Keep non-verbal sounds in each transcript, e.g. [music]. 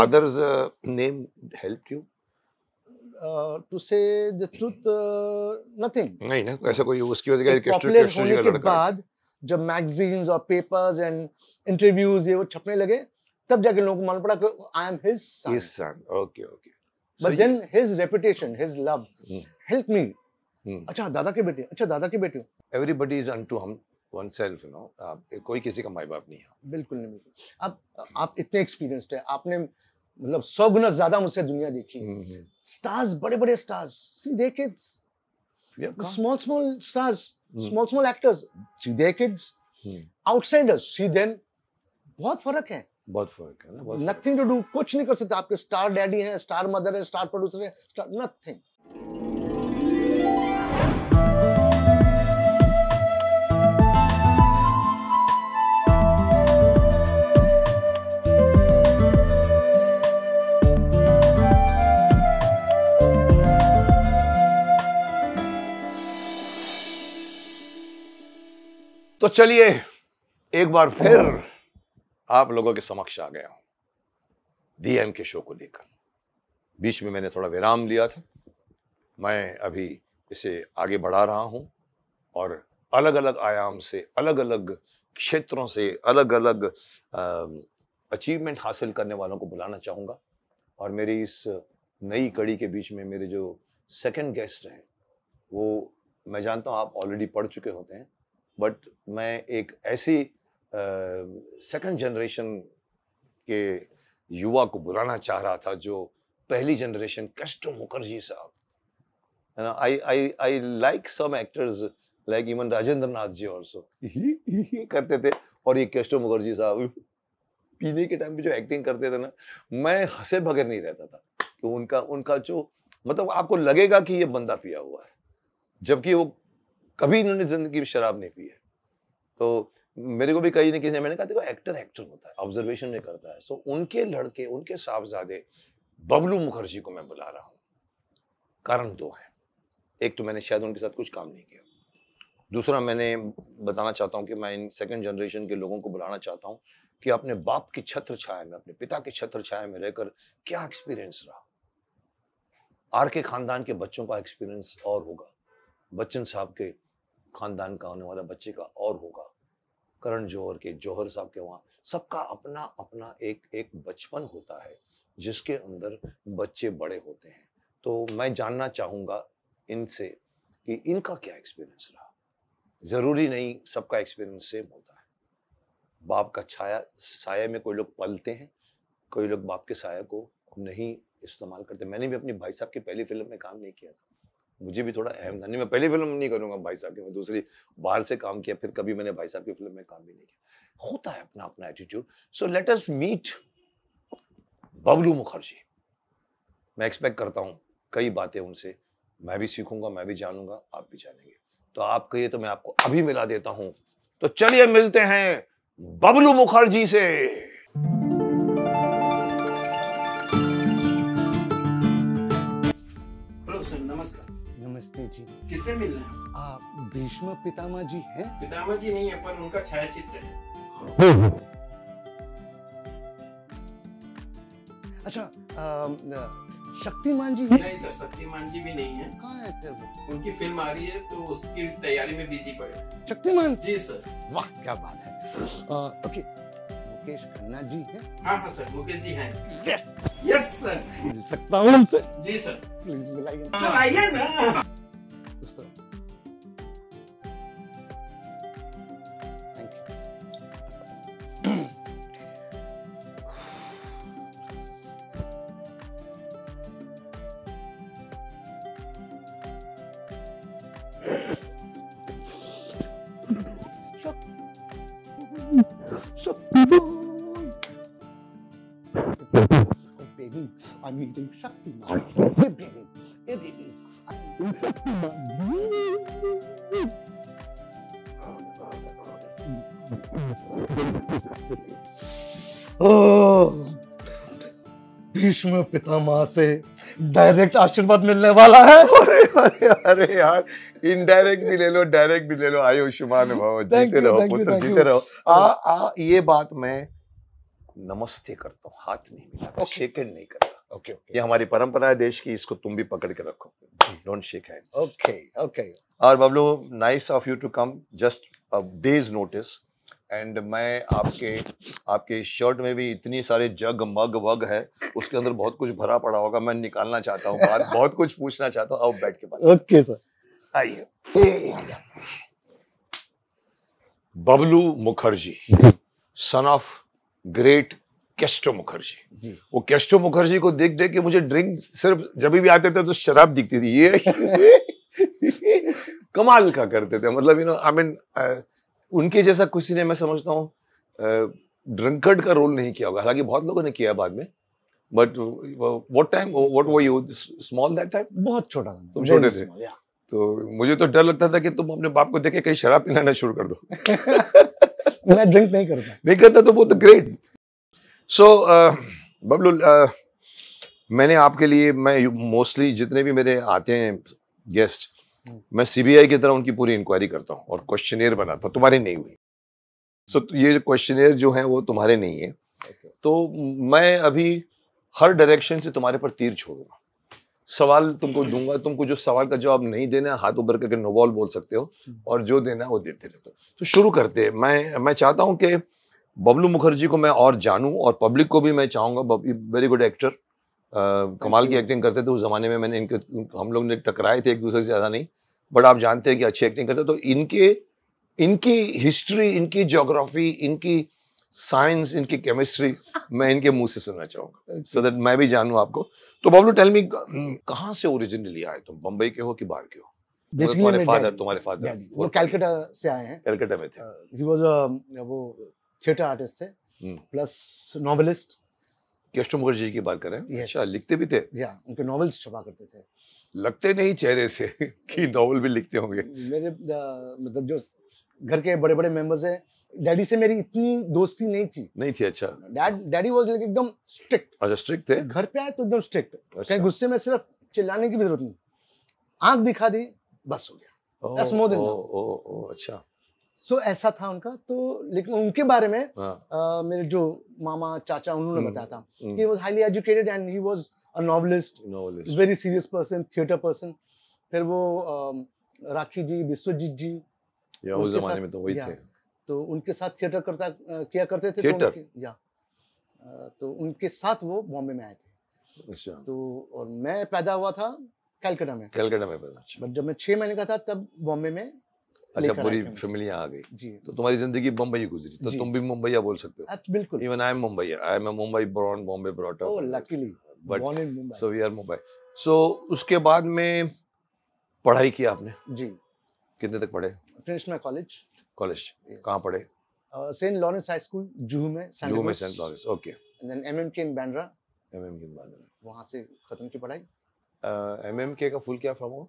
father's uh, name helped you? Uh, to say the truth, uh, nothing. नहीं ना ऐसा कोई उसकी वजह का पॉपुलर होने के बाद जब मैगजीन्स और पेपर्स एंड इंटरव्यूज ये वो छपने लगे तब जाके लोगों को मालूम पड़ा कि I am his son his son okay okay but then his reputation his love help me अच्छा दादा के बेटे अच्छा दादा के बेटे everybody is unto him one self no कोई किसी का माई बाप नहीं है बिल्कुल नहीं बिल्कुल आप आप इतने एक्सपीरियंस्ड है आपने मतलब सौ गुना ज्यादा मुझसे दुनिया देखी स्टार्स बड़े बड़े स्टार्स सीधे kids small small stars small small actors सीधे किड्स आउटसाइडर्स सी देम बहुत फर्क है बहुत फर्क है ना नथिंग टू डू कुछ नहीं कर सकते आपके स्टार डैडी हैं स्टार मदर हैं स्टार प्रोड्यूसर हैं नथिंग तो चलिए एक बार फिर आप लोगों के समक्ष आ गया हूं डीएम के शो को लेकर बीच में मैंने थोड़ा विराम लिया था मैं अभी इसे आगे बढ़ा रहा हूं और अलग अलग आयाम से अलग अलग क्षेत्रों से अलग अलग अचीवमेंट हासिल करने वालों को बुलाना चाहूँगा और मेरी इस नई कड़ी के बीच में मेरे जो सेकंड गेस्ट हैं वो मैं जानता हूँ आप ऑलरेडी पढ़ चुके होते हैं बट मैं एक ऐसी सेकंड जनरेशन के युवा को बुलाना चाह रहा था जो पहली जनरेशन कष्टो मुखर्जी साहब है ना I I I like some actors like even Rajendra Nath ji also करते थे और ये केस्टो मुखर्जी साहब पीने के टाइम पे जो एक्टिंग करते थे ना मैं हंसे बगैर नहीं रहता था कि उनका उनका जो मतलब आपको लगेगा कि ये बंदा पिया हुआ है जबकि वो कभी इन्होंने जिंदगी में शराब नहीं पी है तो मेरे को भी कहीं ना किसी ने मैंने कहा देखो एक्टर एक्टर होता है ऑब्जर्वेशन में करता है सो उनके लड़के उनके साहबजादे बबलू मुखर्जी को मैं बुला रहा हूँ कारण दो है एक तो मैंने शायद उनके साथ कुछ काम नहीं किया दूसरा मैंने बताना चाहता हूँ कि मैं इन सेकेंड जनरेशन के लोगों को बुलाना चाहता हूँ कि अपने बाप की छत्र छाया में अपने पिता की छत्र छाया में रहकर क्या एक्सपीरियंस रहा आर के खानदान के बच्चों का एक्सपीरियंस और होगा बच्चन साहब के खानदान का होने वाला बच्चे का और होगा करण जौहर के जौहर साहब के वहाँ सबका अपना अपना एक एक बचपन होता है जिसके अंदर बच्चे बड़े होते हैं तो मैं जानना चाहूँगा इनसे कि इनका क्या एक्सपीरियंस रहा ज़रूरी नहीं सबका एक्सपीरियंस सेम होता है बाप का छाया साय में कोई लोग पलते हैं कोई लोग बाप के साया को नहीं इस्तेमाल करते मैंने भी अपने भाई साहब की पहली फिल्म में काम नहीं किया था मुझे भी थोड़ा अहम था नहीं मैं पहली फिल्म नहीं करूंगा भाई साहब की मैं दूसरी बाहर से काम किया फिर कभी मैंने भाई साहब की फिल्म में काम भी नहीं किया होता है अपना अपना attitude so let us meet Bablu Mukherjee मैं एक्सपेक्ट करता हूँ कई बातें उनसे मैं भी सीखूंगा मैं भी जानूंगा आप भी जानेंगे तो आप कहिए तो मैं आपको अभी मिला देता हूं तो चलिए मिलते हैं बबलू मुखर्जी से नमस्ते जी किसे मिलना है आप भीष्म पितामा जी हैं पितामा जी नहीं है पर उनका छायाचित्र है अच्छा शक्तिमान जी नहीं सर शक्तिमान जी भी नहीं है कहाँ है फिर वो उनकी फिल्म आ रही है तो उसकी तैयारी में बिजी पड़े शक्तिमान जी सर वाह क्या बात है आ, ओके मुकेश खन्ना जी हैं हाँ हाँ सर मुकेश जी हैं यस यस सर मिल सकता हूँ उनसे जी सर प्लीज मिलाइए सर हाँ, आइए ना दोस्तों भीष्म पितामह से डायरेक्ट आशीर्वाद मिलने वाला है अरे अरे अरे यार इनडायरेक्ट भी ले लो डायरेक्ट भी ले लो आयुष्मान भाव जीते रहो पुत्र जीते रहो आ आ ये बात मैं नमस्ते करता हूँ हाथ नहीं मिलाता शेकेंड नहीं करता ओके ओके ये हमारी परंपरा है देश की इसको तुम भी पकड़ के रखो don't shake hands okay okay और Bablu nice of you to come just days notice and मैं आपके आपके शर्ट में भी इतनी सारे जग मग वग है उसके अंदर बहुत कुछ भरा पड़ा होगा मैं निकालना चाहता हूँ बात [laughs] बहुत कुछ पूछना चाहता हूँ आओ बैठ के बात ओके सर आइए Bablu Mukherjee son of great Kesto Mukherjee वो केस्टो मुखर्जी को देख देख के मुझे ड्रिंक सिर्फ जब भी आते थे तो शराब दिखती थी ये [laughs] कमाल का करते थे मतलब यू नो आई मीन उनके जैसा किसी ने मैं समझता हूँ ड्रंकर्ड का रोल नहीं किया होगा हालांकि बहुत लोगों ने किया बाद में बट वट टाइम वट वो यू स्मॉल दैट टाइम बहुत छोटा तुम छोटे थे तो मुझे तो डर लगता था कि तुम अपने बाप को देखे कहीं शराब पिलाना शुरू कर दो [laughs] मैं ड्रिंक नहीं करता नहीं करता तो वो तो great so Bablu uh, uh, मैंने आपके लिए मैं मोस्टली जितने भी मेरे आते हैं गेस्ट मैं सीबीआई की तरह उनकी पूरी इंक्वायरी करता हूँ और क्वेश्चन बनाता हूँ तुम्हारी नहीं हुई सो so, ये क्वेश्चन जो है वो तुम्हारे नहीं है okay. तो मैं अभी हर डायरेक्शन से तुम्हारे पर तीर छोड़ूंगा सवाल तुमको दूंगा तुमको जो सवाल का जवाब नहीं देना हाथ उभर करके नोबॉल बोल सकते हो hmm. और जो देना वो देते रहते हो तो शुरू करते हैं मैं मैं चाहता हूँ कि बबलू मुखर्जी को मैं और जानूँ और पब्लिक को भी मैं चाहूंगा वेरी गुड एक्टर कमाल की एक्टिंग करते थे उस ज़माने में मैंने इनके हम लोग ने टकराए थे एक दूसरे से ज़्यादा नहीं बट आप जानते हैं कि अच्छी एक्टिंग करते तो इनके इनकी हिस्ट्री इनकी जोग्राफी इनकी साइंस इनकी केमिस्ट्री [laughs] मैं इनके मुंह से सुनना चाहूंगा सो दैट मैं भी जानू आपको तो बबलू टेल मी hmm. कहाँ से ओरिजिनली आए तुम बम्बई के हो कि बाहर के हो तुम्हारे फादर तुम्हारे फादर वो कैलकटा से आए हैं कैलकटा में थे ही वाज अ वो थिएटर आर्टिस्ट थे प्लस नॉवलिस्ट केष्टो मुखर्जी जी की बात करें अच्छा लिखते भी थे या उनके नॉवेल्स छपा करते थे लगते नहीं चेहरे से [laughs] कि नॉवल भी लिखते होंगे मेरे मतलब जो घर के बड़े बड़े मेंबर्स हैं डैडी से मेरी इतनी दोस्ती नहीं थी नहीं थी अच्छा डैड डैडी वाज लाइक एकदम स्ट्रिक्ट अच्छा स्ट्रिक्ट थे घर पे आए तो एकदम स्ट्रिक्ट अच्छा। कहीं गुस्से में सिर्फ चिल्लाने की भी जरूरत नहीं आंख दिखा दी बस हो गया दैट्स मोर देन अच्छा सो so, ऐसा था उनका तो लेकिन उनके बारे में हाँ. आ, मेरे जो मामा चाचा उन्होंने हम्म, बताया था हम्म। कि was highly educated and he was a novelist very serious person theatre person फिर वो राखी जी विश्वजीत जी या उस जमाने में तो वही थे तो उनके साथ थिएटर करता किया करते थे थिएटर तो या तो उनके साथ वो बॉम्बे में आए थे अच्छा तो और मैं पैदा हुआ था कलकत्ता में कलकत्ता में पैदा अच्छा। बट जब मैं छह महीने का था तब बॉम्बे में अच्छा पूरी फैमिली आ गई तो तुम्हारी जिंदगी मुंबई गुजरी तो तुम भी मुंबईया बोल सकते हो बिल्कुल even I am Mumbai I am Mumbai born Bombay brought luckily but so we are Mumbai so उसके बाद में पढ़ाई की आपने जी कितने तक पढ़े फिनिश में कॉलेज कॉलेज कहाँ पढ़े Saint Lawrence high school Juhu में जुहू में Saint Lawrence okay and then MMK in Bandra MMK in Bandra वहां से खत्म की पढ़ाई एमएमके का फुल क्या फॉर्म हुआ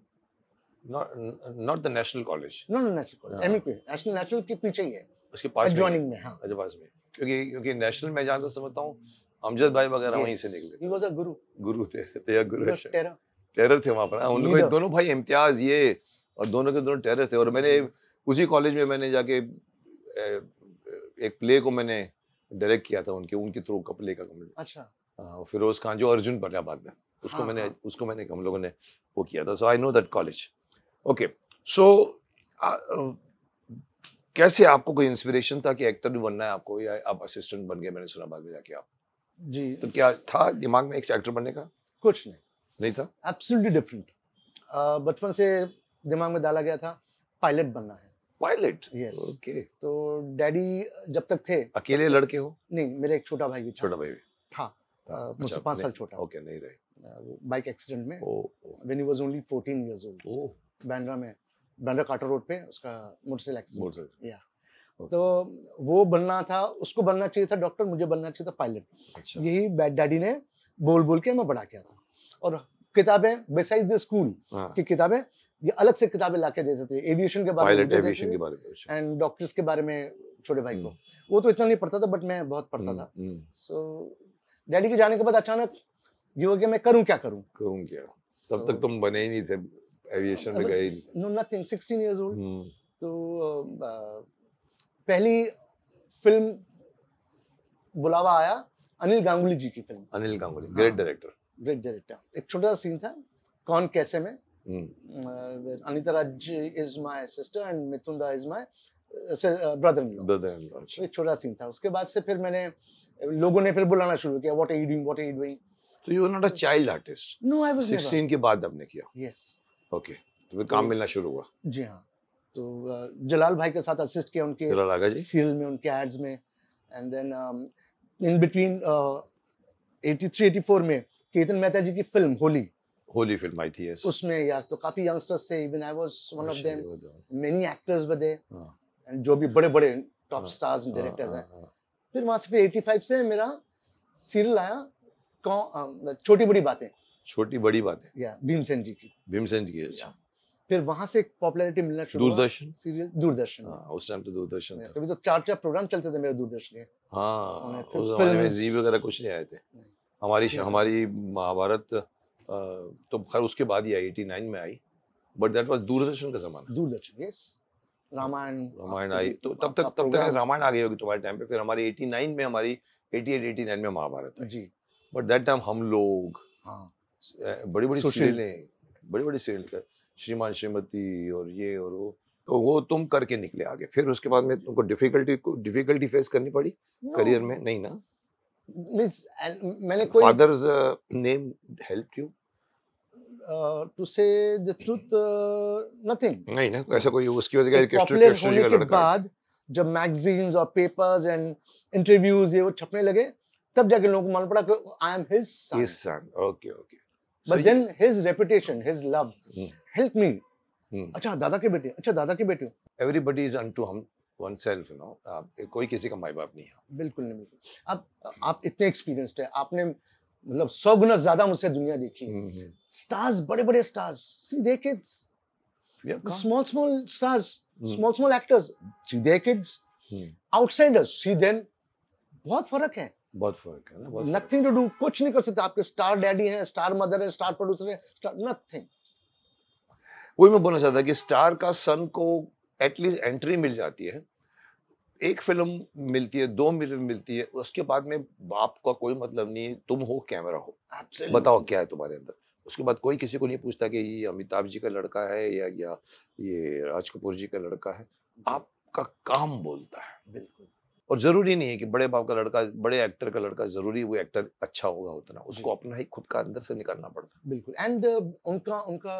not the national college no no national college MAP national national के पीछे ही है उसके पास जॉइनिंग में हां अच्छा पास में क्योंकि क्योंकि नेशनल में जहां से समझता हूं अमजद भाई वगैरह वहीं से निकले ही वाज अ गुरु गुरु थे थे या गुरु टेरर टेरर अच्छा। थे वहां पर हाँ, उन लोगों दोनों भाई इम्तियाज ये और दोनों के दोनों टेरर थे और मैंने उसी कॉलेज में मैंने जाके एक प्ले को मैंने डायरेक्ट किया था उनके उनके थ्रू का प्ले का अच्छा हाँ, फिरोज खान जो अर्जुन पर बाद में उसको हाँ, मैंने हाँ. उसको मैंने हम लोगों ने वो किया था so I know that college okay so कैसे आपको कोई इंस्पिरेशन था कि एक्टर भी बनना है आपको या आप असिस्टेंट बन गए मैंने सुना बाद में जाके आप जी तो क्या था दिमाग में एक एक्टर बनने का कुछ नहीं नहीं था एब्सोल्युटली डिफरेंट बचपन से दिमाग में डाला गया था पायलट बनना है pilot yes yes. Okay okay. तो डैडी जब तक थे अकेले लड़के हो नहीं मेरे एक छोटा भाई भी छोटा भाई भी था अच्छा, मुझसे पांच साल छोटा ओके नहीं रहे बाइक एक्सीडेंट में when he was only 14 years old Bandra में बैंड्रा काटर रोड पे उसका मोटरसाइकिल एक्सीडेंट या तो वो बनना था उसको बनना चाहिए था डॉक्टर मुझे बनना चाहिए था पायलट अच्छा। यही बैड डैडी ने बोल बोल के मैं बड़ा किया था और किताबें बेसाइज द स्कूल की किताबें ये अलग से किताबें ला के देते थे एविएशन के बारे में एंड डॉक्टर्स अच्छा। के बारे में छोटे भाई को हम्म। वो तो इतना नहीं पढ़ता था बट मैं बहुत पढ़ता हम्म, था सो हम्म। डैडी के जाने के बाद अचानक ये हो गया मैं करूँ क्या करूँ करूँ क्या तब तक तुम बने ही नहीं थे एविएशन में गई no nothing sixteen years old तो पहली फिल्म बुलावा आया अनिल गांगुली जी की film Anil Ganguly great director great director एक छोटा सा सीन था कौन कैसे में हम्म। Anita Raj is my sister and मिथुंदा is my brother in law एक छोटा सीन था उसके बाद से फिर मैंने लोगों ने फिर बुलाना शुरू किया what are you doing what are you doing तो you are not a child artist no I was 16 के बाद आपने किया यस yes. ओके तो फिर तो काम मिलना शुरू हुआ जी हाँ तो जलाल भाई के साथ असिस्ट किया उनके सीरियल में उनके एड्स में एंड देन इन बिटवीन 83 84 में केतन मेहता जी की फिल्म होली होली फिल्म आई थी यस उसमें यार तो काफी यंगस्टर्स थे even I was one of them many actors were there and जो भी बड़े-बड़े टॉप स्टार्स एंड डायरेक्टर्स हैं हाँ, हाँ। फिर वहां से फिर 85 से मेरा सीरियल आया छोटी बड़ी बातें छोटी बड़ी बात है या भीमसेन जी की भीमसेन जी की अच्छा फिर वहां से एक पॉपुलैरिटी मिलना शुरू दूरदर्शन सीरियल दूरदर्शन हाँ, उस टाइम तो दूरदर्शन था कभी तो चार चार प्रोग्राम चलते थे मेरे दूरदर्शन के हाँ उस जमाने में जी वगैरह कुछ नहीं आए थे हमारी हमारी महाभारत तो खैर उसके बाद ही आई 89 में आई बट दैट वाज दूरदर्शन का जमाना दूरदर्शन यस रामायण रामायण आई तो तब तक तब तक रामायण आ गई होगी तुम्हारे टाइम पे फिर हमारी 89 में हमारी 88 89 में महाभारत जी बट दैट टाइम हम लोग हाँ बड़ी बड़ी सीरियलें बड़ी बड़ी सीरियल श्रीमान श्रीमती और ये और वो तो वो तुम करके निकले आगे फिर उसके बाद में तुमको डिफिकल्टी को डिफिकल्टी फेस करनी पड़ी no. करियर में नहीं ना मिस मैंने कोई father's name help you to say the truth nothing नहीं ना तो ऐसा कोई उसकी वजह से का होने के बाद जब मैगजीन्स और पेपर्स एंड इंटरव्यूज ये वो छपने लगे तब जाके लोगों को मालूम पड़ा कि I am his son okay okay but then his reputation his love help me अच्छा दादा के बेटे अच्छा दादा के बेटे everybody is unto him one self you know कोई किसी का माई बाप नहीं है बिल्कुल नहीं बिल्कुल अब आप इतने एक्सपीरियंस्ड है आपने मतलब सौ गुना ज्यादा मुझसे दुनिया देखी स्टार्स बड़े बड़े स्टार्स सीधे kids small small stars small small actors सीधे किड्स आउटसाइडर्स सी देम बहुत फर्क है बहुत फर्क है ना नथिंग टू डू कुछ नहीं कर सकते आपके स्टार डैडी हैं स्टार मदर हैं स्टार प्रोड्यूसर हैं नथिंग वही मैं बोलना चाहता कि स्टार का सन को एटलीस्ट एंट्री मिल जाती है एक फिल्म मिलती है दो फिल्म मिलती है उसके बाद में बाप का कोई मतलब नहीं तुम हो कैमरा हो Absolutely. बताओ क्या है तुम्हारे अंदर उसके बाद कोई किसी को नहीं पूछता कि ये अमिताभ जी का लड़का है या या ये राज कपूर जी का लड़का है आपका काम बोलता है बिल्कुल और ज़रूरी नहीं है कि बड़े बाप का लड़का बड़े एक्टर का लड़का ज़रूरी वो एक्टर अच्छा होगा उतना उसको अपना ही खुद का अंदर से निकालना पड़ता बिल्कुल एंड uh, उनका उनका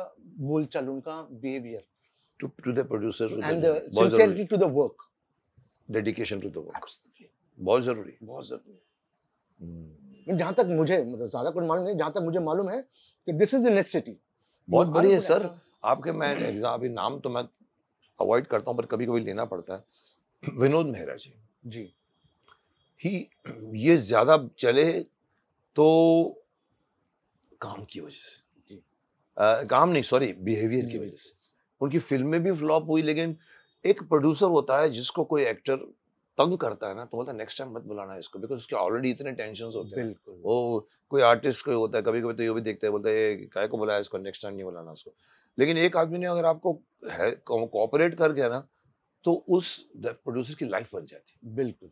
बोलचाल उनका behaviour to to the producer and sincerity to the work dedication to the work बहुत ज़रूरी बहुत ज़रूरी hmm. हम्म। जहाँ तक मुझे मतलब ज़्यादा कुछ मालूम नहीं जहाँ तक मुझे मालूम है कि दिस इज द नेसेसिटी बहुत बड़ी है सर आपके मैं एग्जाम नाम तो मैं अवॉइड करता हूं पर कभी कभी लेना पड़ता है विनोद मेहरा जी जी ही ये ज़्यादा चले तो काम की वजह से जी आ, काम नहीं सॉरी बिहेवियर की वजह से उनकी फिल्में भी फ्लॉप हुई लेकिन एक प्रोड्यूसर होता है जिसको कोई एक्टर तंग करता है ना तो बोलता है नेक्स्ट टाइम मत बुलाना इसको बिकॉज उसके ऑलरेडी इतने टेंशन होते हैं बिल्कुल वो कोई आर्टिस्ट कोई होता है कभी कभी तो ये भी देखते हैं बोलता है काय को बुलाया इसको नेक्स्ट टाइम नहीं बुलाना उसको लेकिन एक आदमी ने अगर आपको है कोऑपरेट कर गया ना तो उस प्रोड्यूसर की लाइफ बन जाती है बिल्कुल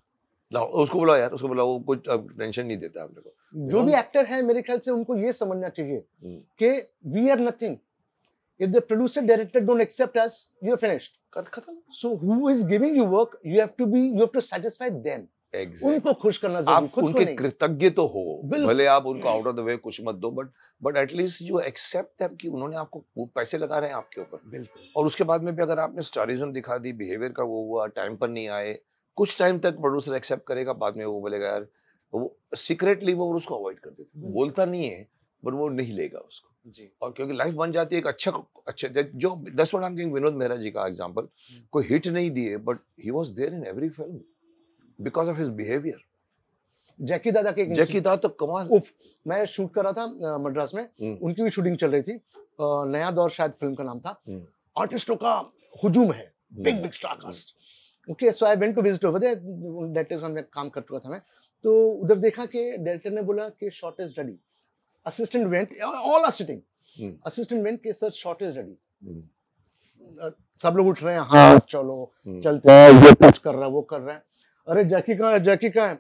ना उसको बुलाओ यार उसको बुलाओ कुछ टेंशन नहीं देता आप लोगों जो भी एक्टर है मेरे ख्याल से उनको ये समझना चाहिए hmm. कि we are nothing if the producer director don't accept us you are finished खत्म so who is giving you work you have to be you have to satisfy them exactly. उनको खुश करना आप खुद उनके कृतज्ञ तो हो भले आप उनको आउट ऑफ द वे कुछ मत दो but but at least you accept them कि उन्होंने आपको वो पैसे लगा रहे हैं आपके ऊपर बिल्कुल और उसके बाद में भी अगर आपने स्टारिज्म दिखा दी बिहेवियर का वो हुआ टाइम पर नहीं आए कुछ टाइम तक प्रोड्यूसर एक्सेप्ट करेगा बाद में वो बोलेगा यार वो सीक्रेटली वो उसको अवॉइड कर देते बोलता नहीं है बट वो नहीं लेगा उसको जी और क्योंकि लाइफ बन जाती है एक अच्छा अच्छा जो दस वर्ड विनोद मेहरा जी का एग्जाम्पल हम्म। कोई हिट नहीं दिए but he was there in every film because of his behaviour Jackie दादा के जैकी दादा तो कमाल उफ मैं शूट कर रहा था मद्रास में हम्म। उनकी भी शूटिंग चल रही थी नया दौर शायद फिल्म का नाम था आर्टिस्टों हम्म। का हुजूम है big big star cast okay so I went to visit over there director साहब ने काम कर चुका था मैं तो उधर देखा कि डायरेक्टर ने बोला कि shot is ready assistant went all are sitting assistant went के सर शॉर्ट इज रेडी सब लोग उठ रहे हैं हाँ, हाँ चलो हम्म। चलते हैं हाँ, ये कुछ तो- कर रहा है वो कर रहा है अरे जैकी कहाँ है जैकी कहाँ है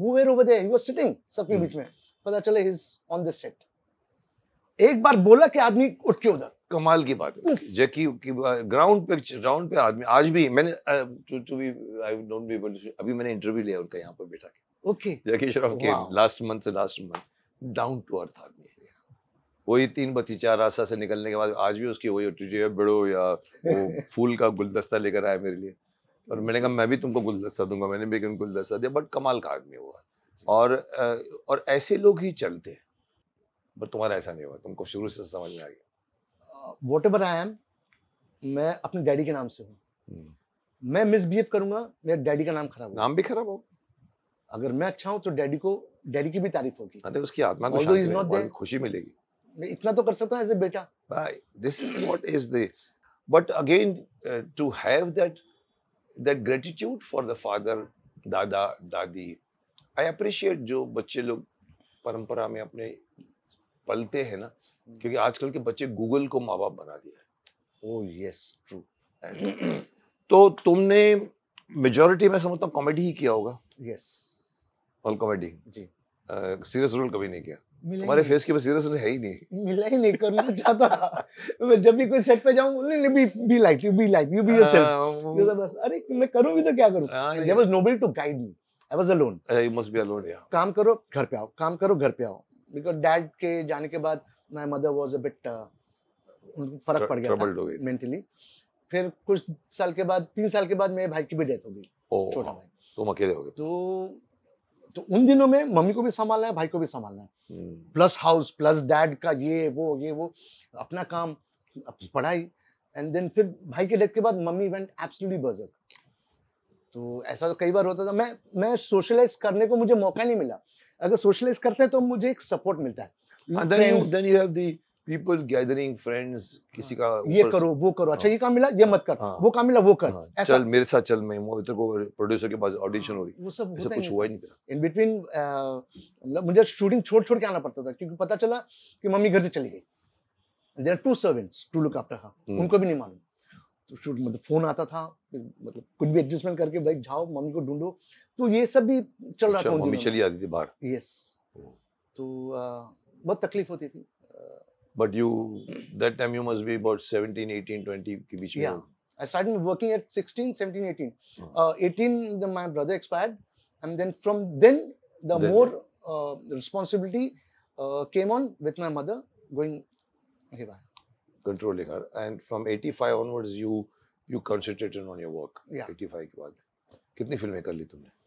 mover over there he was sitting सबके hmm. बीच में पता चले he is on this set एक बार बोला कि आदमी उठ के उधर कमाल की बात है जैकी की ग्राउंड पे ग्राउंड पे आदमी आज भी मैंने to to be I don't be able to अभी मैंने इंटरव्यू लिया उनका यहाँ पर बैठा के ओके जैकी श्रॉफ के लास्ट मंथ से last month down to earth आदमी वही तीन बतीचा रास्ता से निकलने के बाद आज भी उसकी वही बड़ो या वो [laughs] फूल का गुलदस्ता लेकर आया मेरे लिए और मैंने कहा मैं भी तुमको गुलदस्ता दूंगा मैंने भी गुलदस्ता दिया बट कमाल का आदमी हुआ और और ऐसे लोग ही चलते हैं बट तुम्हारा ऐसा नहीं हुआ तुमको शुरू से समझ में आ गया वॉट एवर आई एम मैं अपने डैडी के नाम से हूँ हम्म। मैं मिसबिहेव करूंगा मेरे डैडी का नाम खराब नाम भी खराब हो अगर मैं अच्छा हूँ तो डैडी को डैडी की भी तारीफ होगी अरे उसकी आत्मा को शांति मिलेगी खुशी मिलेगी मैं इतना तो कर सकता हूँ एज ए बेटा this is what is the but again to have that that gratitude for the father दादा दादी आई अप्रिशिएट जो बच्चे लोग परंपरा में अपने पलते हैं ना क्योंकि आजकल के बच्चे गूगल को माँ बाप बना दिया है ओ यस ट्रू तो तुमने मेजोरिटी में समझता हूँ कॉमेडी ही किया होगा यस ऑल कॉमेडी जी सीरियस uh, रोल कभी नहीं किया हमारे फेस की बसीरत है ही नहीं मिला ही नहीं करना चाहता मैं जब भी कोई सेट पे जाऊं नहीं be be like you be like you be yourself जैसा बस अरे मैं करूं भी तो क्या करूं there was nobody to guide me I was alone you must be alone या काम करो घर पे आओ काम करो घर पे आओ बिकॉज़ डैड के जाने के बाद my mother was a bit फर्क पड़ गया था मेंटली फिर कुछ साल के बाद तीन साल के बाद मेरे भाई की भी डेथ हो गई छोटा भाई तुम अकेले हो गए तो तो उन दिनों में मम्मी को भी संभालना है भाई को भी संभालना है प्लस हाउस प्लस डैड का ये वो ये वो अपना काम पढ़ाई एंड देन फिर भाई के डेथ के बाद मम्मी वेंट एब्सोल्युटली बर्जक तो ऐसा तो कई बार होता था मैं मैं सोशलाइज करने को मुझे मौका नहीं मिला अगर सोशलाइज करते हैं तो मुझे एक सपोर्ट मिलता है हाँ, then you, then you people gathering friends किसी हाँ। का ये करो वो करो अच्छा हाँ। ये काम मिला ये हाँ। मत कर वो काम मिला वो कर चल मेरे साथ चल मैं तेरे को प्रोड्यूसर के पास ऑडिशन हो रही वो सब होता कुछ हुआ ही नहीं इन बिटवीन मतलब मुझे शूटिंग छोड़ छोड़ के आना पड़ता था क्योंकि पता चला कि मम्मी घर से चली गई there are two servants to look after her उनको भी नहीं मालूम तो शूट मतलब फोन आता था मतलब कुछ भी एडजस्टमेंट करके भाई जाओ मम्मी को ढूंढो तो ये सब भी चल रहा अच्छा, था मम्मी चली आती थी बाहर यस हम्म। तो बहुत तकलीफ होती थी but you that time you must be about 17 18 20 ke beech yeah i started working at 16 17 18 hmm. uh, 18 the, my brother expired and then from then the then, more uh, responsibility uh, came on with my mother going okay, controlling her and from 85 onwards you you concentrated on your work yeah. 85 के बाद कितनी फिल्में कर ली तुमने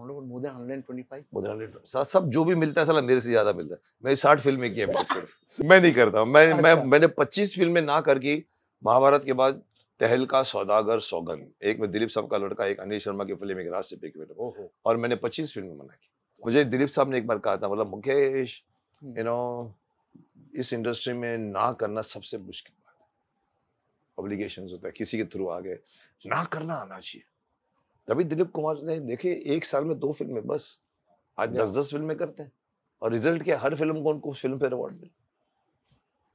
more than 125 more than सब जो भी मिलता है साला मेरे से ज्यादा मिलता है 60 फिल्में की सिर्फ [laughs] मैं नहीं करता मैं अच्छा। मैं मैंने 25 फिल्में ना करके महाभारत के बाद तहलका सौदागर सौगन एक में दिलीप साहब का लड़का एक अनिल शर्मा की फिल्म एक रास्ते पे बेटा और मैंने 25 फिल्में बना की मुझे दिलीप साहब ने एक बार कहा था मतलब मुकेश यू हम्म। नो इस इंडस्ट्री में ना करना सबसे मुश्किल बात है ऑब्लिगेशन होता है किसी के थ्रू आ गए ना करना आना चाहिए तभी दिलीप कुमार ने देखे एक साल में दो फिल्में बस आज दस दस फिल्में करते हैं और रिजल्ट क्या हर फिल्म को उनको फिल्म फेयर अवार्ड मिले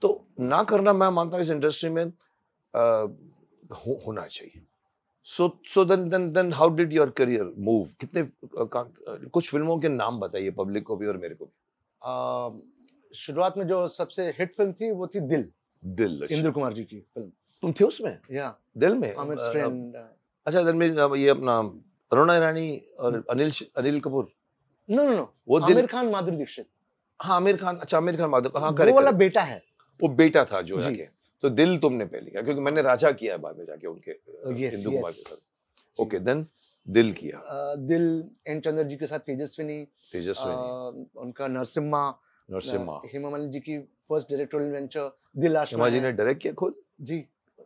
तो ना करना मैं मानता हूँ इस इंडस्ट्री में आ, हो, होना चाहिए so so then then then how did your career move कितने आ, uh, कुछ फिल्मों के नाम बताइए पब्लिक को भी और मेरे को भी शुरुआत में जो सबसे हिट फिल्म थी वो थी दिल दिल अच्छा। इंद्र कुमार जी की फिल्म तुम थे उसमें या दिल में अच्छा इधर में ये अपना अरुणा ईरानी और हम्म। Anil Anil Kapoor no no no वो आमिर खान माधुरी दीक्षित हाँ आमिर खान अच्छा आमिर खान माधुरी हाँ करे वाला बेटा है वो बेटा था जो जाके तो दिल तुमने पहले किया क्योंकि मैंने राजा किया है बाद में जाके उनके oh, हिंदू कुमार के साथ ओके देन दिल किया दिल एन चंद्र जी के साथ तेजस्विनी तेजस्विनी उनका नरसिम्हा नरसिम्हा हेमा मालिनी जी की फर्स्ट डायरेक्टोरियल वेंचर दिल आशमा जी ने डायरेक्ट किया खुद जी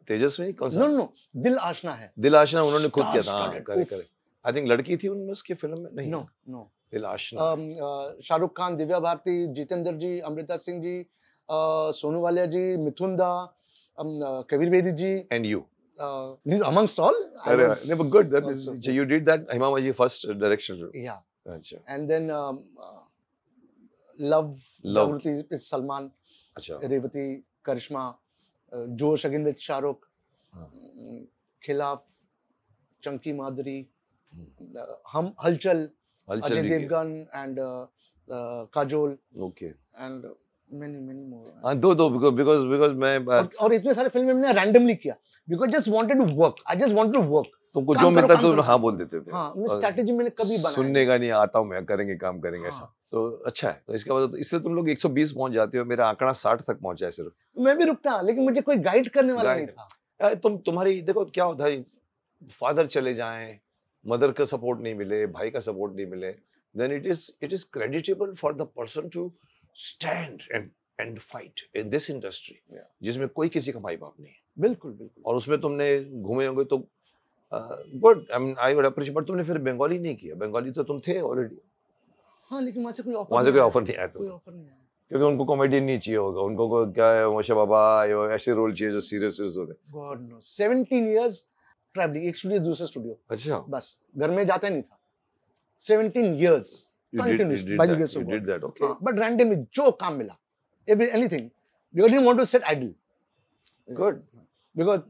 तेजस्वी कौन सा नो नो दिल आशना है दिल आशना उन्होंने खुद किया था आई थिंक हाँ, लड़की थी उनमें उसके फिल्म में नहीं नो नो दिल आशना um, uh, Shahrukh Khan Divya Bharti Jitendra ji Amrita Singh ji uh, Sonu Walia ji Mithun da um, uh, Kabir Bedi ji and you knees amongst all I was good that is you did that हिमामा जी फर्स्ट डायरेक्शन या अच्छा and then love love Salman अच्छा रेवती करिश्मा जोश again with Shahrukh हाँ। खिलाफ चंकी माधुरी हम्म। uh, हम हलचल Ajay Devgn and uh, uh, Kajol okay and हाँ, और इतने सारे फिल्में रैंडमली किया because just wanted to work I just want to work तुमको जो मिलता तो हाँ बोल देते थे हाँ, मैंने कभी सुनने का नहीं आता हूँ मैं करेंगे काम करेंगे ऐसा हाँ। तो अच्छा है तो इसका मतलब तो इससे तुम लोग 120 पहुंच जाते हो मेरा आंकड़ा 60 तक पहुंचा है सिर्फ मैं भी रुकता लेकिन मुझे कोई गाइड करने वाला नहीं था तुम तुम्हारी देखो क्या होता है फादर चले जाए मदर का सपोर्ट नहीं मिले भाई का सपोर्ट नहीं मिले then it is it is creditable for the person to stand and and fight in this industry जिसमें कोई किसी का माई बाप नहीं है बिल्कुल बिल्कुल और उसमें तुमने घूमे होंगे तो good I mean I would appreciate but तुमने फिर बंगाली नहीं किया बंगाली तो तुम थे ऑलरेडी हां लेकिन वहां से कोई ऑफर वहां से कोई ऑफर नहीं आया कोई ऑफर नहीं आया क्योंकि उनको कॉमेडी नहीं चाहिए होगा उनको को क्या है मोशे बाबा ये ऐसे रोल चाहिए जो सीरियस सीरियस होते गॉड नो 17 इयर्स ट्रैवलिंग एक स्टूडियो दूसरे स्टूडियो अच्छा बस घर में जाता नहीं था 17 years continuous did that okay but randomly जो काम मिला every anything you didn't want to set idle good because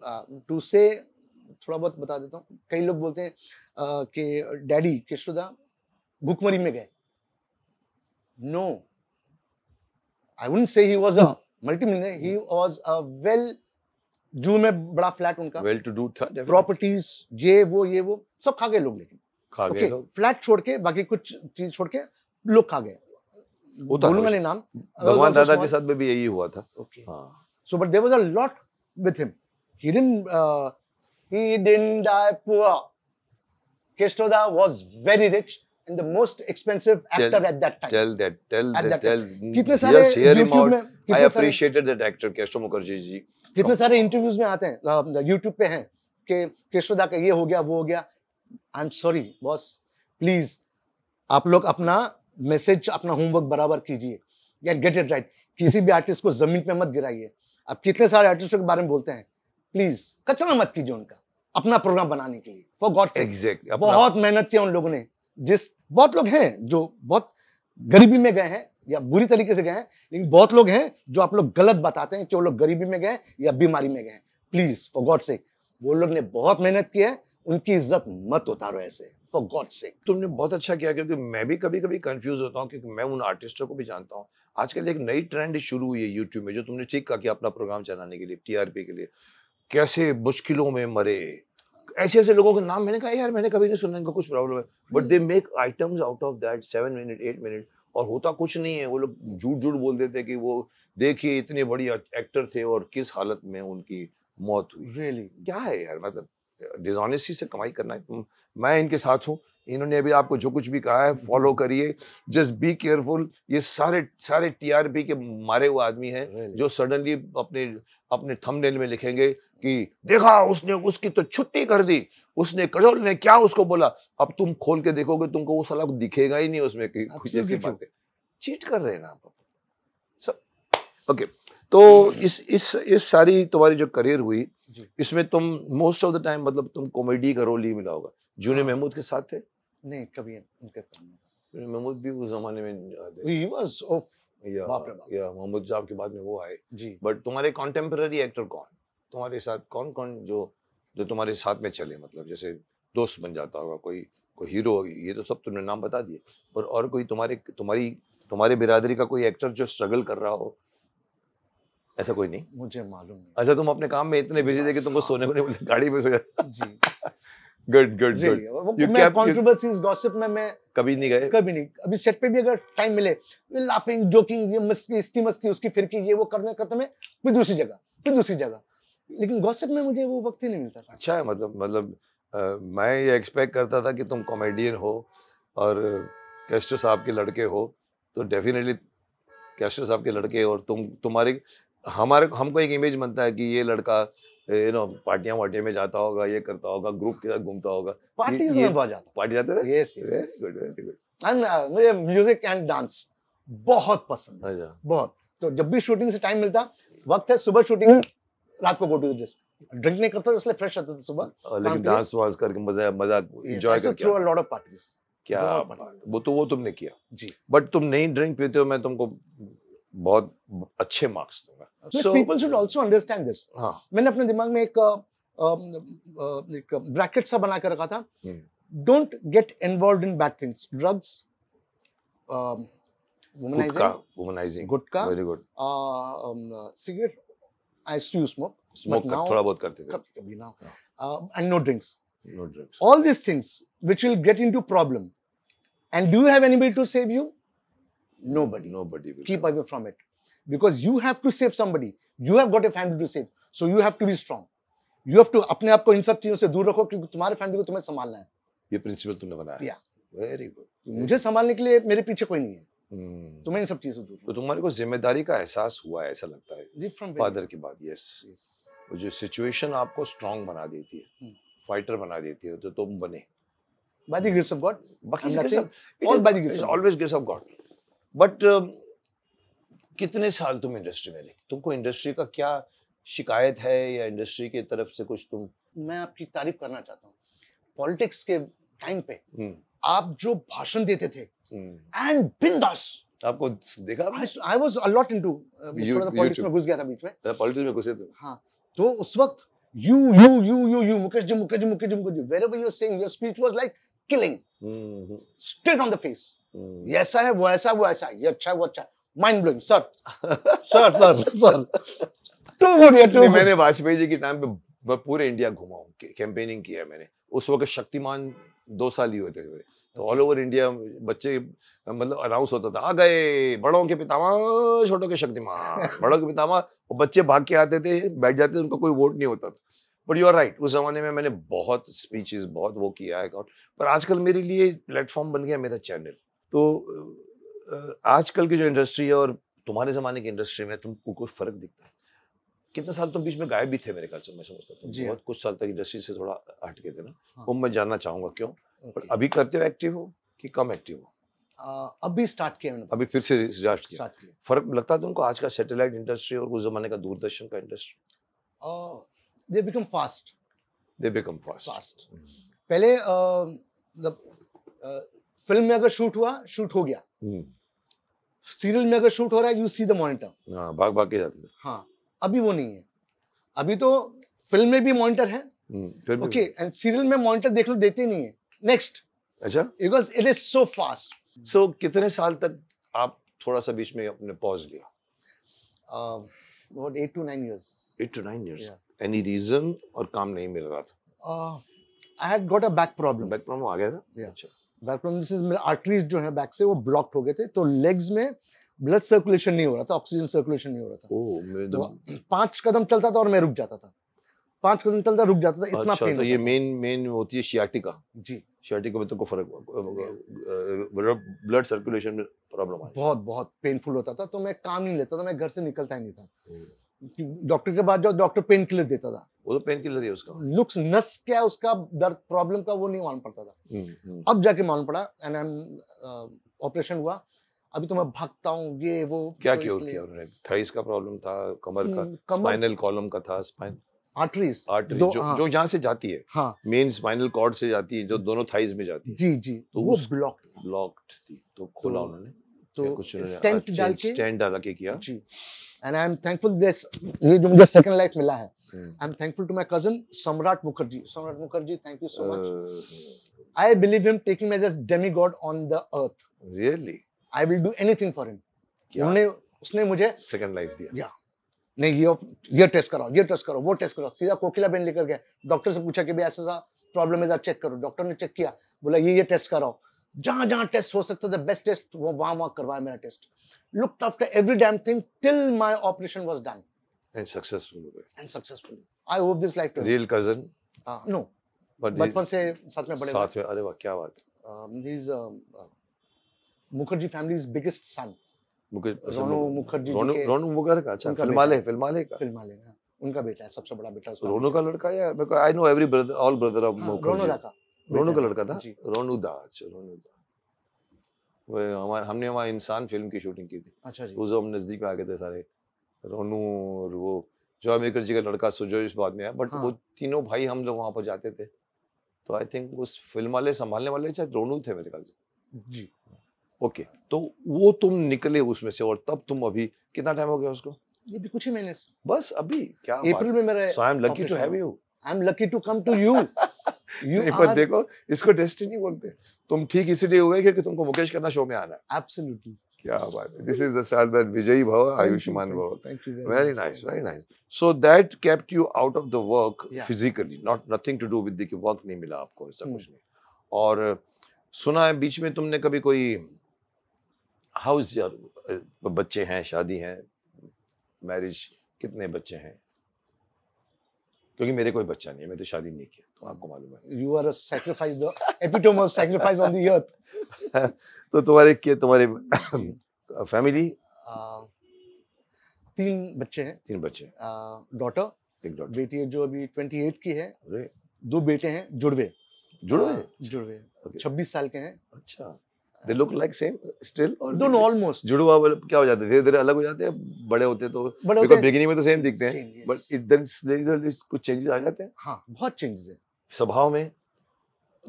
to say थोड़ा बहुत बता देता हूँ कई लोग बोलते हैं कि डैडी किशोदा भुखमरी में गए no I would say he was a multi millionaire he was a well Juhu में बड़ा फ्लैट उनका वेल टू डू था प्रॉपर्टीज ये वो ये वो सब खा गए लोग लेकिन खा गए okay, फ्लैट छोड़ के बाकी कुछ चीज छोड़ के लोग खा गए बोलूंगा नहीं नाम भगवान दादा के साथ में भी यही हुआ था okay so but there was a lot with him he didn't He didn't die poor. Kishtoda was very rich and the most expensive actor tell, at that time. Tell that. Tell at that. tell. कितने सारे yes, YouTube him out. में I appreciated that actor Kishto Mukherjee ji. कितने सारे interviews में आते हैं YouTube पे हैं कि किशोदा का ये हो गया वो हो गया. I'm sorry boss. Please आप लोग अपना मैसेज अपना होमवर्क बराबर कीजिए एंड गेट इट राइट किसी भी आर्टिस्ट को जमीन पे मत गिराइए आप कितने सारे आर्टिस्टों के बारे में बोलते हैं प्लीज कचरा मत कीजिए उनका अपना प्रोग्राम बनाने के लिए फॉर गॉड एग्जैक्ट बहुत मेहनत किया उन लोगों ने जिस बहुत लोग हैं जो बहुत गरीबी में गए हैं या बुरी तरीके से गए हैं लेकिन बहुत लोग हैं जो आप लोग गलत बताते हैं कि वो लोग गरीबी में गए या बीमारी में गए हैं प्लीज फॉर गॉड सेक वो लोग ने बहुत मेहनत की है उनकी इज्जत मत उतारो ऐसे फॉर गॉड से तुमने बहुत अच्छा किया क्योंकि मैं भी कभी कभी कंफ्यूज होता हूँ क्योंकि मैं उन आर्टिस्टों को भी जानता हूँ आजकल एक नई ट्रेंड शुरू हुई है यूट्यूब में जो तुमने ठीक कहा कि अपना प्रोग्राम चलाने के लिए टीआरपी के लिए कैसे मुश्किलों में मरे ऐसे ऐसे लोगों के नाम मैंने कहा यार मैंने कभी नहीं सुना इनका कुछ प्रॉब्लम है but they make items out of that seven minute eight minute और होता कुछ नहीं है वो लोग झूठ झूठ बोल देते कि वो देखिए इतने बड़ी एक्टर थे और किस हालत में उनकी मौत हुई रियली really? क्या है यार मतलब डिजॉनेस्टी से कमाई करना है मैं इनके साथ हूँ इन्होंने अभी आपको जो कुछ भी कहा है फॉलो हम्म, हम्म। करिए जस्ट बी केयरफुल ये सारे सारे टीआरपी के मारे हुए आदमी हैं जो सडनली अपने अपने थंबनेल में लिखेंगे कि देखा उसने उसकी तो छुट्टी कर दी उसने कजोल ने क्या उसको बोला अब तुम खोल के देखोगे तुमको वो सलाह दिखेगा ही नहीं उसमें चीट कर रहे हैं ना आप सब ओके तो इस इस इस सारी तुम्हारी जो करियर हुई इसमें तुम मोस्ट ऑफ द टाइम मतलब तुम कॉमेडी का रोल ही मिला होगा जूनियर महमूद हाँ। के साथ थे नहीं कभी उनके महमूद भी उस जमाने में साहब के बाद में वो आए जी बट तुम्हारे एक्टर कौन तुम्हारे साथ कौन कौन जो जो तुम्हारे साथ में चले मतलब जैसे दोस्त बन जाता होगा कोई कोई हीरो ये तो सब तुमने नाम बता दिए पर और कोई तुम्हारे तुम्हारी तुम्हारी बिरादरी का कोई एक्टर जो स्ट्रगल कर रहा हो ऐसा कोई नहीं मुझे मालूम नहीं अच्छा तुम अपने काम में इतने बिजी थे कि तुमको सोने को नहीं गाड़ी में सो जी [laughs] गुड गुड गुड मैं कंट्रोवर्सीज गॉसिप में मैं कभी नहीं गए कभी नहीं अभी सेट पे भी अगर टाइम मिले लाफिंग जोकिंग ये मस्ती इसकी मस्ती उसकी फिरकी ये वो करने करते मैं फिर दूसरी जगह फिर दूसरी जगह लेकिन गॉसिप में मुझे वो वक्त ही नहीं मिलता अच्छा है मतलब मतलब आ, मैं ये एक्सपेक्ट करता था कि तुम कॉमेडियन हो और कैस्टो साहब के लड़के हो तो डेफिनेटली कैस्टो साहब के लड़के और तुम तुम्हारे हमारे हमको एक इमेज बनता है कि ये लड़का यू नो पार्टियां वार्टियां में जाता होगा ये करता होगा ग्रुप के साथ घूमता होगा पार्टीज में बहुत जाता पार्टी जाते थे yes yes good good and मुझे म्यूजिक एंड डांस बहुत पसंद है अच्छा। बहुत तो जब भी शूटिंग से टाइम मिलता वक्त है सुबह शूटिंग हम्म। रात को गो टू द ड्रिंक नहीं करता इसलिए फ्रेश रहता था सुबह लेकिन डांस वांस करके मजा मजा एंजॉय करके through a lot of parties क्या वो तो वो तुमने किया जी बट तुम नहीं ड्रिंक पीते हो मैं तुमको बहुत अच्छे मार्क्स दूँ people should also understand this हाँ। मैंने अपने दिमाग में एक एक ब्रैकेट सा बना कर रखा था don't get involve in bad things drugs womanising gutkha very good cigarette I smoke smoke थोड़ा बहुत करते थे कभी ना and no drinks no drinks all this things which will get into problem and do you have anybody to save you nobody nobody will keep away from it because you have to save somebody you have got a family to save so you have to B strong you have to अपने आप को इन सब चीजों से दूर रखो क्योंकि तुम्हारे फैमिली को तुम्हें संभालना है ये प्रिंसिपल तुमने बनाया या वेरी गुड मुझे संभालने के लिए मेरे पीछे कोई नहीं है hmm. तुम्हें इन सब चीजों दूर तो तुम्हारे को जिम्मेदारी का एहसास हुआ है ऐसा लगता है फादर के बाद यस वो जो सिचुएशन आपको स्ट्रांग बना देती है फाइटर hmm. बना देती है तो तुम बने by the grace of God बाकी all by the grace the grace. It's always grace कितने साल तुम इंडस्ट्री में रही तुमको इंडस्ट्री का क्या शिकायत है या इंडस्ट्री की तरफ से कुछ तुम मैं आपकी तारीफ करना चाहता हूँ पॉलिटिक्स के टाइम पे हम्म। आप जो भाषण देते थे एंड हम्म। बिंदास आपको देखा I was a lot into politics में घुस गया था बीच में अच्छा, पॉलिटिक्स में घुसे थे हाँ तो उस वक्त you you you you you Mukesh ji Mukesh ji Mukesh ji Mukesh ji wherever you saying your speech was like killing straight on the face ऐसा है वो ऐसा वो ऐसा ये अच्छा है वो अच्छा mind blowing sir sir sir sir too good या टू मैंने वाजपेयी जी के टाइम पे पूरे इंडिया घुमा हूँ कैंपेनिंग किया मैंने उस वक्त शक्तिमान दो साल ही हुए थे मेरे तो ऑल ओवर इंडिया बच्चे मतलब अनाउंस होता था आ गए बड़ों के पितामा छोटों के शक्तिमान [laughs] बड़ों के पितामा वो बच्चे भाग के आते थे बैठ जाते थे उनका कोई वोट नहीं होता था बट यू आर राइट उस जमाने में मैंने बहुत स्पीचेस बहुत वो किया है पर आजकल मेरे लिए प्लेटफॉर्म बन गया मेरा चैनल तो आजकल की जो इंडस्ट्री है और तुम्हारे ज़माने की इंडस्ट्री में तुमको कोई फ़र्क दिखता है कितने साल तुम बीच में गायब भी थे मेरे ख्याल से मैं समझता हूँ बहुत हाँ। कुछ साल तक इंडस्ट्री से थोड़ा हट गए थे ना वो हाँ। मैं जानना चाहूंगा क्यों पर अभी करते हो एक्टिव हो कि कम एक्टिव हो अभी स्टार्ट किया मैंने अभी फिर से स्टार्ट किया फर्क लगता है तुमको आज का सैटेलाइट इंडस्ट्री और उस जमाने का दूरदर्शन का industry they become fast they become fast fast पहले मतलब फिल्म में अगर शूट हुआ शूट हो गया हम्म। सीरियल में अगर शूट हो रहा है यू सी द मॉनिटर हाँ भाग भाग के जाते हैं हाँ अभी वो नहीं है अभी तो फिल्म में भी मॉनिटर है ओके एंड सीरियल में मॉनिटर देख लो देते नहीं है नेक्स्ट अच्छा because it is so fast so कितने साल तक आप थोड़ा सा बीच में अपने पॉज लिया about eight to nine years eight to nine years any reason और काम नहीं मिल रहा था I had got a back problem back problem आ गया था अच्छा वायरप्रोलिसिस में आर्टरीज जो है बैक से वो ब्लॉक हो गए थे तो लेग्स में ब्लड सर्कुलेशन नहीं हो रहा था ऑक्सीजन सर्कुलेशन नहीं हो रहा था ओ, तो, तो पांच कदम चलता था और मैं रुक जाता था पांच कदम चलता रुक जाता था इतना अच्छा, पेन तो ये मेन मेन होती है शियाटिका जी शियाटिका में तो को फर्क ब्लड मतलब सर्कुलेशन में प्रॉब्लम आई बहुत बहुत पेनफुल होता था तो मैं काम नहीं लेता था मैं घर से निकलता ही नहीं था डॉक्टर के बाद जाओ डॉक्टर पेन किलर देता था वो तो पेन किलर है उसका लुक्स नस क्या उसका दर्द प्रॉब्लम का वो नहीं मालूम पड़ता था हम्म, हम्म। अब जाके मालूम पड़ा एंड एंड ऑपरेशन हुआ अभी तो मैं भागता हूँ ये वो क्या क्यों तो किया उन्होंने थाइस का प्रॉब्लम था कमर का स्पाइनल हम्म, कॉलम का था स्पाइन आर्टरीज आर्टरी जो हाँ, जो यहाँ से जाती है हाँ, मेन स्पाइनल कॉर्ड से जाती है जो दोनों थाइस में जाती है जी जी तो वो ब्लॉक ब्लॉक्ड थी तो खोला तो उन्होंने तो स्टेंट डाल के स्टेंट डाल के किया जी and I am thankful this ये जो मुझे सेकंड लाइफ मिला है I am thankful to my cousin Samrat Mukherjee Samrat Mukherjee thank you so much I believe him taking me as demigod on the earth really I will do anything for him उन्होंने उसने मुझे second life दिया या नहीं ये ये टेस्ट कराओ ये टेस्ट करो वो टेस्ट करो सीधा कोकिला बेन लेकर गए डॉक्टर से पूछा कि भाई ऐसा सा प्रॉब्लम है चेक करो डॉक्टर ने चेक किया बोला ये ये टेस्ट कराओ जहां जहां टेस्ट हो सकता था बेस्ट टेस्ट वो वहां वहां करवाया मेरा test look after every damn thing till my operation was done and successful and successful I hope this life to real cousin no बचपन से साथ में बड़े साथ में अरे वाह क्या बात is um, um, uh, Mukherjee family is biggest son Ronu Mukherjee Ronu Mukherjee का अच्छा फिल्माले फिल्माले का फिल्माले हाँ। उनका बेटा है सबसे बड़ा बेटा रोनू का लड़का या I know every brother all brother of Mukherjee Ronu का रोनू का लड़का था रोनू दा अच्छा, रोनू दा वो हमारे हमने वहाँ इंसान फिल्म की शूटिंग की थी अच्छा जी उस हम नज़दीक में आ गए थे सारे रोनू और वो जो अमेरिकर जी का लड़का सुजो इस बाद में है बट हाँ। वो तीनों भाई हम लोग वहाँ पर जाते थे तो आई थिंक उस फिल्म वाले संभालने वाले शायद रोनू थे मेरे ख्याल से जी ओके तो वो तुम निकले उसमें से और तब तुम अभी कितना टाइम हो गया उसको ये भी कुछ ही महीने बस अभी क्या अप्रैल में मेरा I am lucky to have you I am lucky to come to you नहीं, [laughs] are... देखो इसको डेस्टिनी बोलते हैं तुम ठीक इसीलिए हुए कि तुमको मुकेश करना शो में आना है एब्सोल्युटली क्या बात है this is the star that विजय भव आयुष्मान भव thank you very nice very nice so that kept you out of the work physically not nothing to do with the कि वर्क नहीं मिला आपको ऐसा hmm. कुछ नहीं और सुना है बीच में तुमने कभी कोई हाउ इज योर बच्चे हैं शादी है मैरिज कितने बच्चे हैं क्योंकि मेरे कोई बच्चा नहीं है मैं तो शादी नहीं किया तो आपको मालूम है you are sacrifice the epitome of sacrifice on the earth तो तुम्हारे के तुम्हारे फैमिली [coughs] [coughs] तीन बच्चे हैं तीन बच्चे डॉटर एक डॉटर बेटी है जो अभी ट्वेंटी की है दो बेटे हैं जुड़वे जुड़वे हाँ, जुड़वे छब्बीस साल के हैं अच्छा they look like same still और दोनों ऑलमोस्ट जुड़वा क्या हो जाते हैं धीरे धीरे अलग हो जाते हैं बड़े होते तो बिगिनिंग में तो सेम दिखते हैं बट इज कुछ चेंजेस आ जाते हैं हां बहुत चेंजेस है स्वभाव में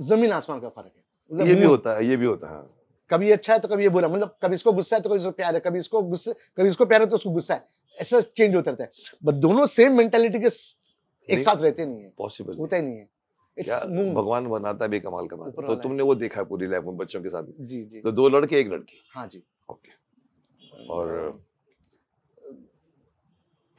जमीन आसमान का फर्क है मतलब ये भी होता है ये भी होता है हाँ। कभी अच्छा है तो कभी ये बुरा मतलब कभी इसको गुस्सा है तो कभी इसको प्यार है कभी इसको गुस्सा कभी इसको प्यार है तो उसको गुस्सा है ऐसा चेंज होता रहता है बट दोनों सेम मेंटेलिटी के एक साथ रहते नहीं है पॉसिबल होता ही नहीं है भगवान बनाता भी कमाल कमाल तो तुमने वो देखा है पूरी लाइफ उन बच्चों के साथ जी जी तो दो लड़के एक लड़की हाँ जी ओके और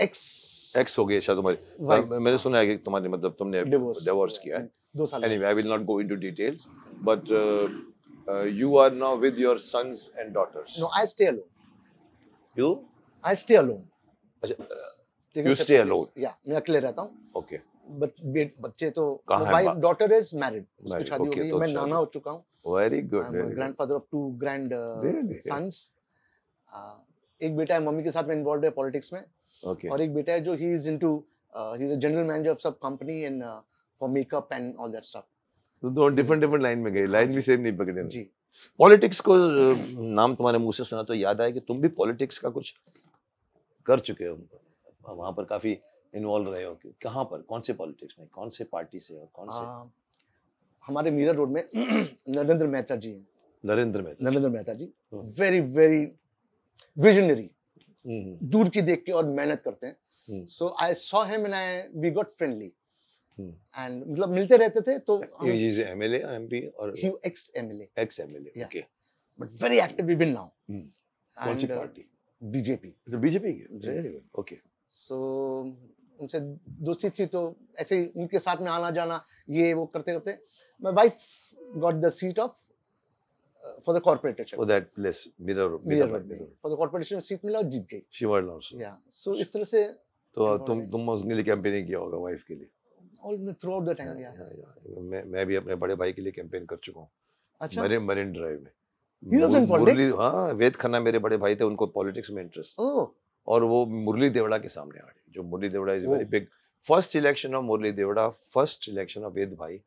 एक्स एक्स हो गई शायद तुम्हारी मैंने सुना है कि तुम्हारी मतलब तुमने डिवोर्स किया है दो साल anyway I will not go into details but you are now with your sons and daughters no I stay alone you I stay alone अच्छा यू स्टे अलोन या मैं अकेले रहता हूं ओके बच्चे तो माय डॉटर इज मैरिड उसकी शादी हो गई तो मैं अच्छा। नाना हो चुका हूं very good grandfather of two grandsons एक बेटा है मम्मी के साथ में इन्वॉल्व है पॉलिटिक्स में okay. और एक बेटा है जो he is into he is a general manager of sub company and for makeup and all that stuff तो दोनों डिफरेंट डिफरेंट लाइन में गए लाइन हाँ भी सेम नहीं पकड़े जी पॉलिटिक्स को uh, नाम तुम्हारे मुंह से सुना तो याद आया कि तुम भी पॉलिटिक्स का कुछ कर चुके हो वहां पर काफी इन्वॉल्व रहे हो कि कहां पर कौन से पॉलिटिक्स में कौन से पार्टी से और कौन से हाँ। हमारे मीरा रोड में [clears throat] नरेंद्र मेहता जी हैं Narendra Mehta Narendra Mehta ji very very visionary hmm. दूर की देख के और मेहनत करते हैं so I saw him and I we got friendly and मतलब मिलते रहते थे तो एमएलए और एमपी और ही ex MLA ex MLA okay but very active even now कौन सी पार्टी बीजेपी तो BJP very good okay so उनसे दोस्ती थी तो ऐसे ही उनके साथ में आना जाना ये वो करते करते my wife got the seat of for the corporate election. For that place, mirror, mirror, mirror, For the corporation, seat seat मिला और जीत गई. She won also. Yeah. So इस तरह से तो तुम तुम उसके लिए कैंपेनिंग किया होगा वाइफ के लिए. All the throughout the time. Yeah, yeah. मैं मैं भी अपने बड़े भाई के लिए कैंपेन कर चुका हूँ. अच्छा. मरीन मरीन ड्राइव में. He was in politics. हाँ, वेद खन्ना मेरे बड़े भाई थे उनको पॉलिटिक्स में इंटरेस्ट. Oh. और वो मुरली देवड़ा के सामने आ रही जो Murli Deora is very big first election of Murli Deora first election of Ved भाई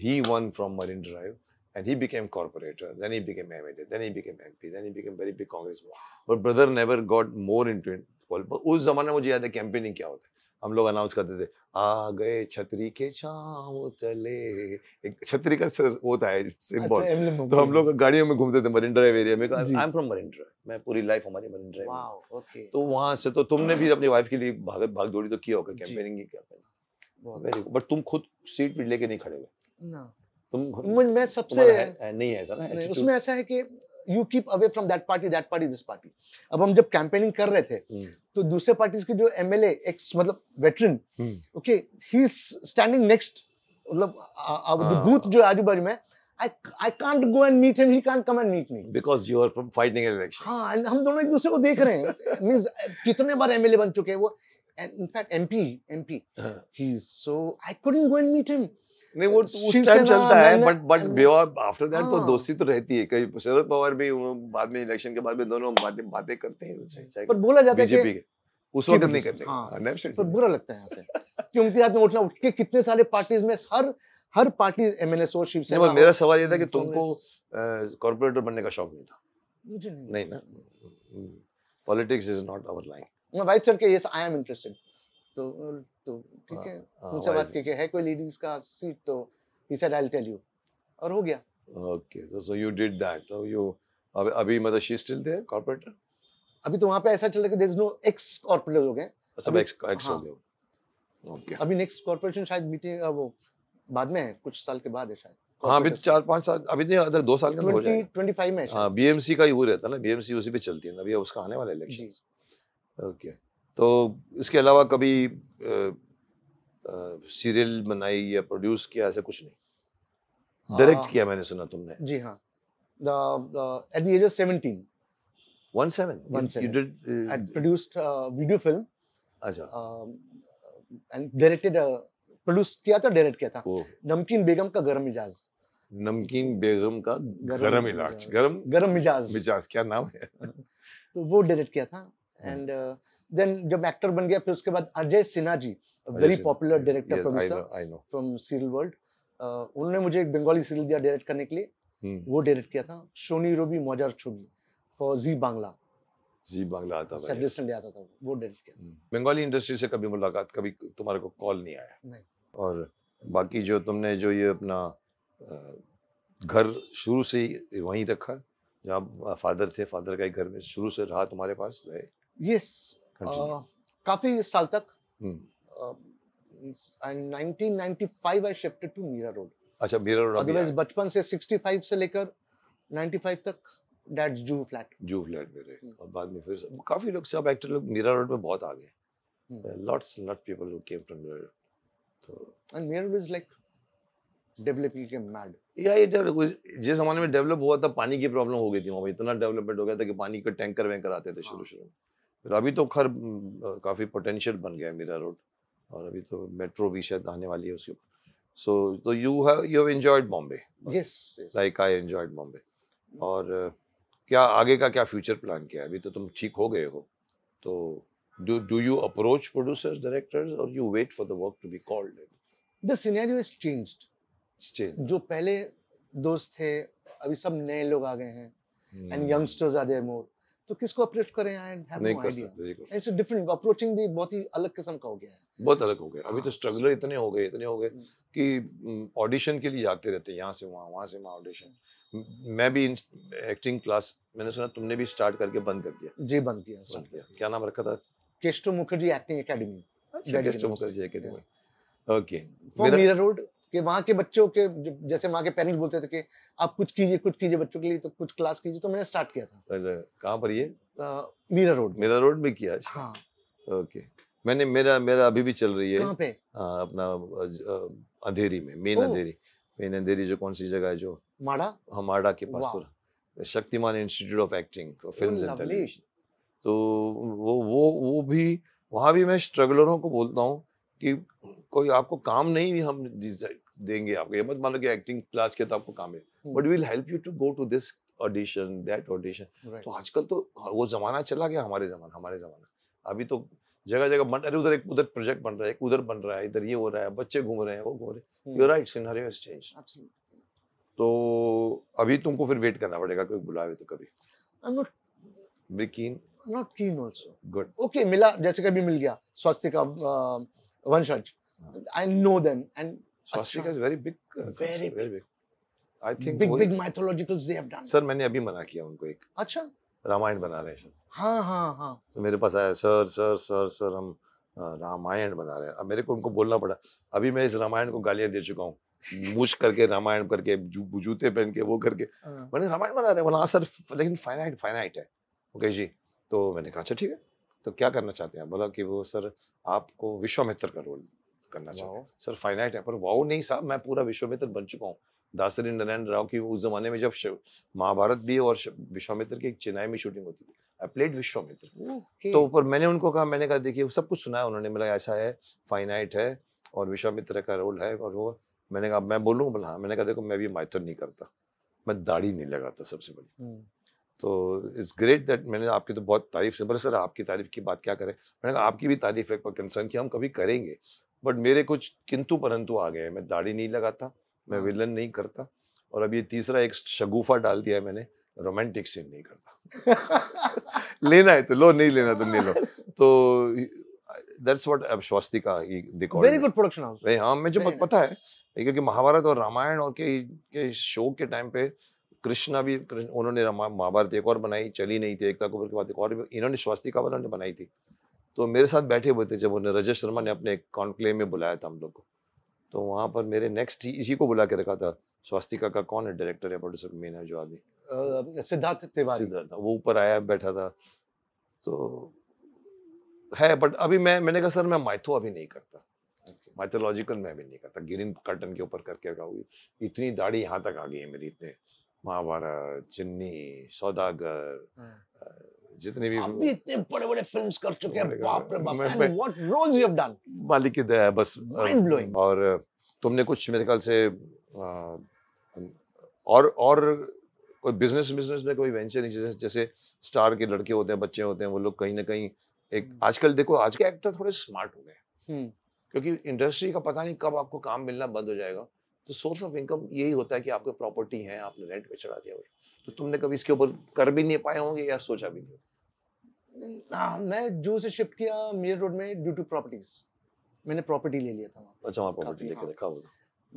he one from Marine Drive And he became corporator, then he became MLA, then he became MP, then he became very big Congress. But brother never got more into it. उस जमाने में मुझे याद है campaigning क्या होता है हम लोग अनाउंस करते थे आ गए छतरी के छाव तले एक छतरी का होता है सिंबल अच्छा, तो हम लोग गाड़ियों में घूमते थे मरीन ड्राइव एरिया में I am from Marine Drive मैं पूरी लाइफ हमारी मरीन ड्राइव ओके तो वहां से तो तुमने भी अपनी वाइफ के लिए भाग भाग दौड़ी तो किया होगा कैंपेनिंग की कैंपेनिंग वेरी गुड बट तुम खुद सीट वीट लेके नहीं खड़े हुए तुम मुझ सबसे नहीं है सर उसमें ऐसा है कि you keep away from that party that party this party अब हम जब कैंपेनिंग कर रहे थे हम्म। तो दूसरे पार्टीज के जो एमएलए एक्स मतलब veteran okay he standing next मतलब बूथ जो हाँ। आजू बाजू में I, I can't go and meet him. He can't come and meet me. Because you are from fighting an election. हाँ, हम दोनों एक दूसरे को देख रहे हैं. means कितने बार MLA बन चुके हैं वो. In fact in fact, MP, MP. हाँ। he's so I couldn't go and meet him. नहीं वो उस टाइम चलता है बट बट आफ्टर दैट तो हाँ। दोस्ती तो रहती है कई शरद पवार भी बाद में इलेक्शन के बाद में दोनों बातें बातें करते हैं पर बोला जाता है उस वक्त नहीं करते हाँ, हाँ पर बुरा लगता है यहाँ से कि उनके साथ में उठना उठ के कितने सारे पार्टीज में हर हर पार्टी एमएनएस और शिवसेना मेरा सवाल ये था कि तुमको कॉर्पोरेटर बनने का शौक नहीं था मुझे नहीं ना politics is not our line मैं वाइट सर के यस आई एम इंटरेस्टेड तो तो ठीक हाँ। है हाँ, उनसे बात करके है कोई लेडीज का सीट तो he said I will tell you और हो गया okay so so you did that so you अभी मतलब शी स्टिल देयर कॉर्पोरेटर अभी तो वहां पे ऐसा चल रहा है कि there is no ex corporator लोग हैं सब एक्स एक्स हो गए ओके अभी नेक्स्ट कॉर्पोरेशन हाँ। शायद मीटिंग वो बाद में है कुछ साल के बाद है शायद हाँ अभी चार पांच साल अभी नहीं अदर दो साल के अंदर हो जाएगा 25 में हाँ बीएमसी का ही वो रहता है ना बीएमसी उसी पे चलती है ना अभी उसका आने वाला इलेक्शन ओके तो इसके अलावा कभी सीरियल बनाई या प्रोड्यूस किया ऐसा कुछ नहीं हाँ। डायरेक्ट किया मैंने सुना तुमने जी हाँ at the age of uh, अच्छा एंड डायरेक्टेड प्रोड्यूस किया था डायरेक्ट किया था नमकीन बेगम का गर्म मिजाज नमकीन बेगम का इलाज मिजाज मिजाज क्या नाम है [laughs] तो वो डायरेक्ट किया था एंड हाँ। देन जब एक्टर बन गया फिर उसके बाद Ajay Sinha ji very popular director producer from serial world उन्होंने मुझे एक बंगाली सीरियल दिया डायरेक्ट करने के लिए हम्म। वो डायरेक्ट किया था सोनी रोबी मोजार छुबी फॉर जी बांग्ला जी बांग्ला आता था सर्विस संडे आता था वो डायरेक्ट किया बंगाली इंडस्ट्री हम्म। से कभी मुलाकात कभी तुम्हारे को कॉल नहीं आया नहीं और बाकी जो तुमने जो ये अपना घर शुरू से वहीं रखा जहाँ फादर थे फादर का ही घर में शुरू से रहा तुम्हारे पास रहे यस हाँ काफी साल तक and 1995 I shifted to Mira Road अच्छा मीरा रोड अदरवाइज बचपन से 65 से लेकर 95 तक डैट्स जू फ्लैट जू फ्लैट में रहे और बाद में फिर काफी लोग सब एक्टर लोग मीरा रोड में बहुत आ गए lots lot people who came from Mira Road तो and Mira Road is like developing के मैड या ये डेवलप जिस जमाने में डेवलप हुआ था पानी की प्रॉब्लम हो गई थी वहाँ इतना डेवलपमेंट हो गया था कि पानी के टैंकर वैंकर आते थे शुरू शुरू में फिर अभी तो खैर काफ़ी पोटेंशियल बन गया है मीरा रोड और अभी तो मेट्रो भी शायद आने वाली है उसके ऊपर सो तो you have you have enjoyed Bombay yes like I enjoyed Bombay और क्या आगे का क्या फ्यूचर प्लान किया है अभी तो तुम ठीक हो गए हो तो do do you approach producers directors और you wait for the work to be called the scenario is changed जो पहले दोस्त थे अभी सब नए लोग आ गए हैं and youngsters are there more तो किसको अप्रोच करें and have no idea it's a different approaching भी बहुत ही अलग किस्म का हो गया है बहुत अलग हो गया अभी तो स्ट्रगलर हाँ। इतने हो गए इतने हो गए हम्म। कि ऑडिशन हम्म, के लिए जाते रहते हैं यहाँ से वहाँ वहाँ से वहाँ ऑडिशन हम्म, मैं भी एक्टिंग क्लास मैंने सुना तुमने भी स्टार्ट करके बंद कर दिया जी बंद किया बंद किया क्या नाम रखा था Kesto Mukherjee acting academy Kesto Mukherjee academy okay for Mira Road कि वहाँ के बच्चों के जैसे वहाँ के पेरेंट्स बोलते थे कि आप कुछ कीजिए कुछ कीजिए बच्चों के लिए तो कुछ क्लास कीजिए तो मैंने स्टार्ट किया था कहाँ पर ये मीरा रोड मीरा रोड में किया अच्छा। हाँ ओके मैंने मेरा मेरा अभी भी चल रही है पे आ, हाँ, अपना अंधेरी में मेन अंधेरी मेन अंधेरी जो कौन सी जगह है जो माड़ा हाँ माड़ा के पास पूरा Shaktimaan institute of acting film तो वो वो वो भी वहाँ भी मैं स्ट्रगलरों को बोलता हूँ कि कोई आपको काम नहीं हम देंगे आपको ये मत मानो कि एक्टिंग क्लास के तो आपको काम है but will help you to go to this audition that audition तो आजकल तो हाँ, वो जमाना चला गया हमारे जमाना हमारे जमाना अभी तो जगह जगह बन अरे उधर एक उधर प्रोजेक्ट बन रहा है उधर बन रहा है इधर ये हो रहा है बच्चे घूम रहे हैं वो घूम रहे हैं राइट सिनेरियो हैज चेंज तो अभी तुमको फिर वेट करना पड़ेगा कोई बुलावे तो कभी I am not be keen not keen also good okay मिला जैसे कभी मिल गया स्वास्थ्य का वंशज I know them and Swastik is very big very big I think big big mythologicals they have done sir मैंने अभी मना किया उनको एक अच्छा रामायण बना रहे हैं हाँ हाँ हाँ तो मेरे पास आया सर सर सर सर हम रामायण बना रहे हैं अब मेरे को उनको बोलना पड़ा अभी मैं इस रामायण को गालियां दे चुका हूँ मूछ करके रामायण करके जूते पहन के वो करके हाँ। मैंने रामायण बना रहे बोला हाँ, सर लेकिन फाइनाइट फाइनाइट है ओके जी तो मैंने कहा अच्छा ठीक है तो क्या करना चाहते हैं बोला कि वो सर आपको विश्वामित्र का रोल करना चाहते हैं सर फाइनाइट है पर वाओ नहीं साहब मैं पूरा विश्वामित्र बन चुका हूँ दासर इंद्रनारायण राव की उस जमाने में जब महाभारत भी और विश्वामित्र की चेन्नई में शूटिंग होती थी आई प्लेड विश्वामित्र okay. तो पर मैंने उनको कहा मैंने कहा देखिए सब कुछ सुना है उन्होंने मिला ऐसा है फाइनाइट है और विश्वामित्र का रोल है और वो मैंने कहा मैं बोलूँ बोला हाँ मैंने कहा देखो मैं भी मायथन नहीं करता मैं दाढ़ी नहीं लगाता सबसे बड़ी हम्म। तो इट्स ग्रेट दैट मैंने आपकी तो बहुत तारीफ से बोले सर आपकी तारीफ की बात क्या करें मैंने कहा आपकी भी तारीफ है पर कंसर्न की हम कभी करेंगे बट मेरे कुछ किंतु परंतु आ गए हैं मैं दाढ़ी नहीं लगाता मैं हाँ। विलन नहीं करता और अब ये तीसरा एक शगुफा डाल दिया है मैंने रोमांटिक सीन नहीं करता [laughs] लेना है तो लो नहीं लेना तो नहीं लो तो दैट्स व्हाट अब Swastika very good production house हाँ मुझे Very पता nice. है क्योंकि महाभारत और रामायण और के, के शो के टाइम पे कृष्णा भी कृष्ण उन्होंने महाभारत एक और बनाई चली नहीं थी एकता कपूर के बाद एक और इन्होंने स्वस्तिका वाला बनाई थी तो मेरे साथ बैठे हुए थे जब उन्हें रजत शर्मा ने अपने कॉन्क्लेव में बुलाया था हम लोग को तो वहाँ पर मेरे नेक्स्ट ही इसी को बुला के रखा था स्वास्तिका का कौन है डायरेक्टर या प्रोड्यूसर मेन है जो आदमी सिद्धार्थ तिवारी हाँ, वो ऊपर आया बैठा था तो है बट अभी मैं मैंने कहा सर मैं माइथो अभी नहीं करता माइथोलॉजिकल मैं भी नहीं करता ग्रीन कर्टन के ऊपर करके रखा हुई इतनी दाढ़ी यहाँ तक आ गई है मेरी इतने महाभारत चिन्नी सौदागर हम्म। जितने भी आप भी इतने बड़े बड़े फिल्म कर चुके हैं oh बाप रे बाप and what roles you have done मालिक की दया बस माइंड ब्लोइंग और तुमने कुछ मेरे ख्याल से और और कोई बिजनेस बिजनेस में कोई वेंचर नहीं जैसे जैसे स्टार के लड़के होते हैं बच्चे होते हैं वो लोग कहीं ना कहीं एक hmm. आजकल देखो आज के एक्टर थोड़े स्मार्ट हो गए क्योंकि इंडस्ट्री का पता नहीं कब आपको काम मिलना बंद हो जाएगा तो सोर्स ऑफ इनकम यही होता है कि आपके प्रॉपर्टी है आपने रेंट पे चढ़ा दिया तो तुमने कभी इसके ऊपर कर भी नहीं पाए होंगे या सोचा भी नहीं हाँ, मैं जू से शिफ्ट किया मेयर रोड में ड्यू टू प्रॉपर्टीज मैंने प्रॉपर्टी ले लिया था वहाँ अच्छा वहाँ प्रॉपर्टी लेके रखा हाँ। होगा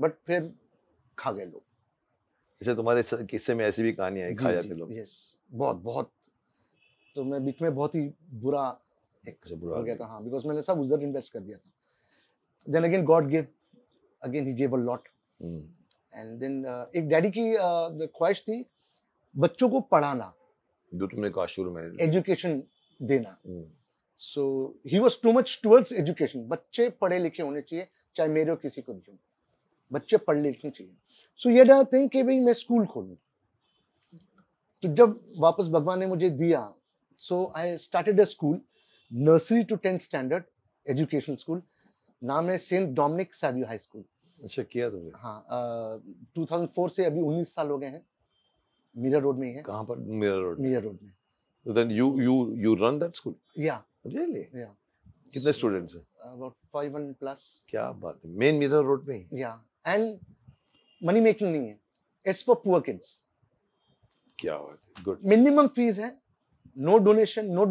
बट फिर खा गए लोग इसे तुम्हारे किस्से में ऐसी भी कहानी आई खा जाते लोग यस बहुत बहुत तो मैं बीच में बहुत ही बुरा एक अच्छा, बुरा हो गया था हाँ बिकॉज मैंने सब उधर इन्वेस्ट कर दिया था then again God give again he gave a lot and then एक डैडी की uh, ख्वाहिश थी बच्चों को पढ़ाना जो तुमने कहा शुरू में एजुकेशन देना so he was too much towards education बच्चे पढ़े लिखे होने चाहिए चाहे मेरे और किसी को भी हो बच्चे पढ़ लिखने चाहिए सो ये डर थे कि भाई मैं स्कूल खोलूँ तो जब वापस भगवान ने मुझे दिया so I started a school nursery to tenth standard educational school नाम है Saint Dominic Savio High School अच्छा किया तुमने हाँ टू uh, 2004 से अभी 19 साल हो गए हैं मीरा रोड में ही है कहाँ पर मीरा रोड मीरा रोड में Then you you you run that school? Yeah. Really? Yeah. कितने स्टूडेंट्स हैं? About 500 plus. क्या बात है? Main mirror road में ही? Yeah. And money making नहीं है. It's for poor kids. क्या बात है? Good. Minimum fees है. No donation, no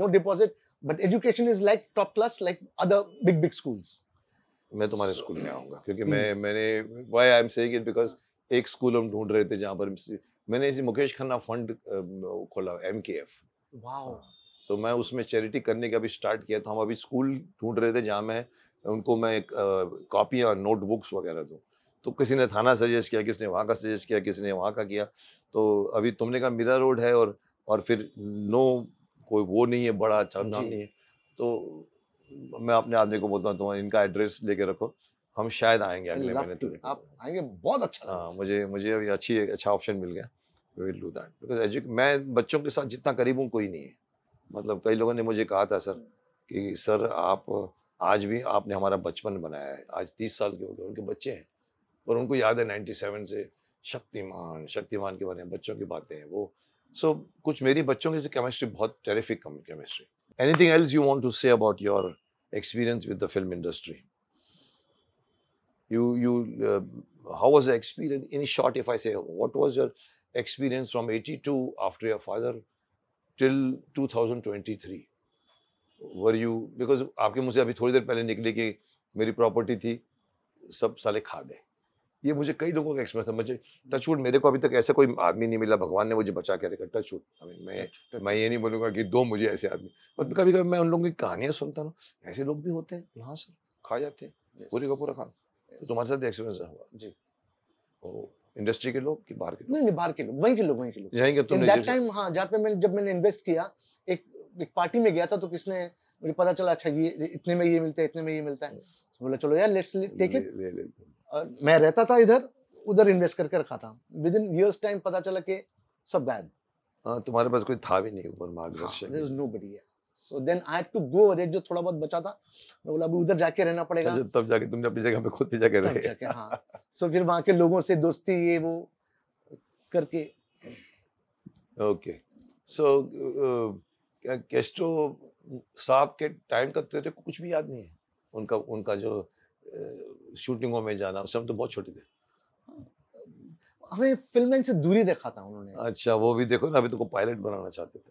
no deposit. But education is like top class, like other big big schools. मैं तुम्हारे स्कूल में आऊंगा क्योंकि मैं मैंने why I'm saying it because एक स्कूल हम ढूंढ रहे थे जहाँ पर मैंने इसी मुकेश खन्ना फंड खोला एम के एफ तो मैं उसमें चैरिटी करने का भी स्टार्ट किया था हम अभी स्कूल ढूंढ रहे थे जहाँ मैं उनको मैं कॉपियाँ नोटबुक्स वगैरह दूँ तो किसी ने थाना सजेस्ट किया किसी ने वहाँ का सजेस्ट किया किसी ने वहाँ का किया तो अभी तुमने कहा मीरा रोड है और और फिर नो कोई वो नहीं है बड़ा अच्छा नहीं है तो मैं अपने आदमी को बोलता हूँ तुम्हारा इनका एड्रेस लेके रखो हम शायद आएंगे अगले महीने आप आएंगे बहुत अच्छा हाँ मुझे मुझे अभी अच्छी अच्छा ऑप्शन मिल गया विल डू दैट बिकॉज मैं बच्चों के साथ जितना करीब हूँ कोई नहीं है मतलब कई लोगों ने मुझे कहा था सर कि सर आप आज भी आपने हमारा बचपन बनाया है आज तीस साल के हो गए उनके बच्चे हैं पर उनको याद है नाइन्टी सेवन से शक्तिमान शक्तिमान के बारे में बच्चों की बातें हैं वो सो कुछ मेरी बच्चों की केमिस्ट्री बहुत terrific chemistry anything else you want to say about your experience with the film industry you you uh, how was the experience? In short, if I say, what was your experience from 82 after your father till 2023? Were you because आपके mujhe अभी थोड़ी देर पहले nikle कि मेरी property थी सब साले खा गए ये मुझे कई लोगों का एक्सपीरियंस था मुझे वुड मेरे को अभी तक ऐसा कोई आदमी नहीं मिला भगवान ने मुझे बचा के रखा टचवुड आई मीन मैं मैं ये नहीं बोलूंगा कि दो मुझे ऐसे आदमी बट कभी कभी मैं उन लोगों की कहानियाँ सुनता हूँ ऐसे लोग भी होते हैं हाँ सर खा जाते हैं पूरी का पूरा खाना तो तुम्हारे साथ एक्सपीरियंस हुआ जी ओ तो इंडस्ट्री के लोग कि बाहर के नहीं नहीं बाहर के लोग वहीं के लोग वहीं के लोग यहीं के तुमने दैट टाइम हां जहां पे मैंने जब मैंने इन्वेस्ट किया एक एक पार्टी में गया था तो किसने मुझे पता चला अच्छा ये इतने में ये मिलता है इतने में ये मिलता है तो बोला चलो यार लेट्स टेक इट ले ले मैं रहता था इधर उधर इन्वेस्ट करके रखा था विद इन इयर्स टाइम पता चला कि सब बैड हाँ तुम्हारे पास कोई था भी नहीं ऊपर मार्गदर्शन there is nobody so then I had to go over जो थोड़ा बहुत बचा था मैं बोला अभी उधर जाके रहना पड़ेगा अच्छा, तब जाके तुमने अपनी जगह पे खुद भी जाके रहे जाके हाँ सो so, फिर वहाँ के लोगों से दोस्ती ये वो करके ओके सो कैस्ट्रो साहब के टाइम का तेरे को कुछ भी याद नहीं है उनका उनका जो uh, शूटिंगों में जाना उस समय तो बहुत छोटे थे हमें फिल्म से दूरी रखा था उन्होंने अच्छा वो भी देखो ना अभी तो को पायलट बनाना चाहते थे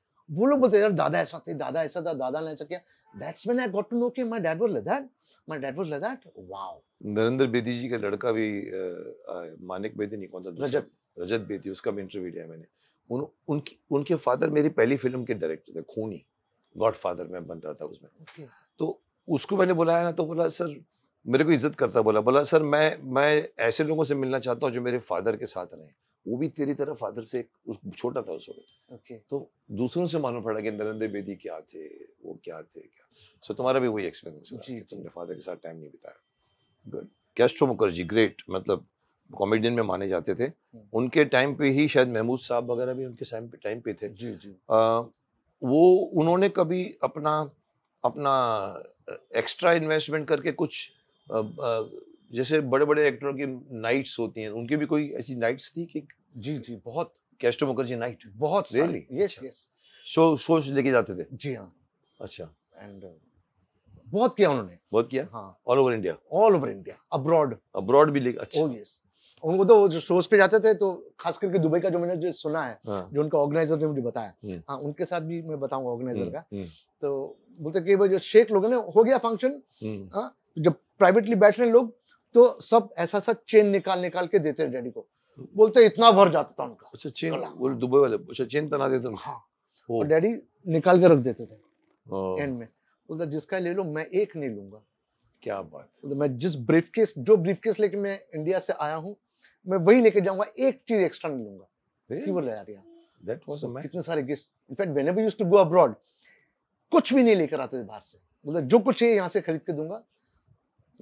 वो लोग बोलते यार दादा ऐसा थे दादा ऐसा था दादा ने ऐसा किया that's when I got to know कि my dad was like that my dad was like that wow Narendra Bedi ji का लड़का भी मानिक बेदी नहीं कौन सा रजत रजत बेदी उसका भी इंटरव्यू दिया मैंने उन उनकी उनके फादर मेरी पहली फिल्म के डायरेक्टर थे खूनी गॉड फादर में बन रहा था उसमें तो उसको मैंने बुलाया ना तो बोला सर मेरे को इज्जत करता बोला बोला सर मैं मैं ऐसे लोगों से मिलना चाहता हूँ जो मेरे फादर के साथ रहे वो भी तेरी तरह फादर से छोटा था उस वक्त okay. तो दूसरों से मालूम पड़ा कि नरेंद्र बेदी क्या थे वो क्या थे क्या सो so, तुम्हारा भी वही एक्सपीरियंस रहा तुमने फादर के साथ टाइम नहीं बिताया गुड कैस्ट्रो मुखर्जी ग्रेट मतलब कॉमेडियन में माने जाते थे hmm. उनके टाइम पे ही शायद महमूद साहब वगैरह भी उनके टाइम पे टाइम पे थे जी जी आ, वो उन्होंने कभी अपना अपना एक्स्ट्रा इन्वेस्टमेंट करके कुछ आ, आ, जैसे बड़े बड़े एक्टरों की नाइट्स होती हैं उनकी भी कोई ऐसी नाइट्स थी कि जी जी बहुत कैस्टो मुखर्जी नाइट बहुत really yes yes show show लेके जाते थे जी हाँ अच्छा एंड uh, बहुत किया उन्होंने बहुत किया हाँ all over India all over India abroad abroad भी लेके अच्छा ओह oh, यस उनको तो जो शोज पे जाते थे तो खास करके दुबई का जो मैंने जो सुना है हाँ। जो उनका ऑर्गेनाइजर ने मुझे बताया हम्म। हाँ उनके साथ भी मैं बताऊंगा ऑर्गेनाइजर हम्म, का हम्म। तो बोलते कि जो शेख लोग ना हो गया फंक्शन हाँ, जब प्राइवेटली बैठ रहे हैं लोग तो सब ऐसा सा चेन निकाल निकाल के देते डैडी को हम्म। बोलते इतना भर जाता था उनका अच्छा चेन वो दुबई वाले अच्छा चेन तना देते हाँ और डैडी निकाल के रख देते थे एंड में बोलता जिसका ले लो मैं एक नहीं लूंगा क्या बात बोलता मैं जिस ब्रीफ केस जो ब्रीफ केस लेके मैं इंडिया से आया हूँ मैं वही लेके जाऊंगा एक चीज एक्स्ट्रा नहीं लूंगा कितने सारे gift in fact whenever used to go abroad कुछ भी नहीं लेकर आते थे बाहर से मतलब जो कुछ है यहाँ से खरीद के दूंगा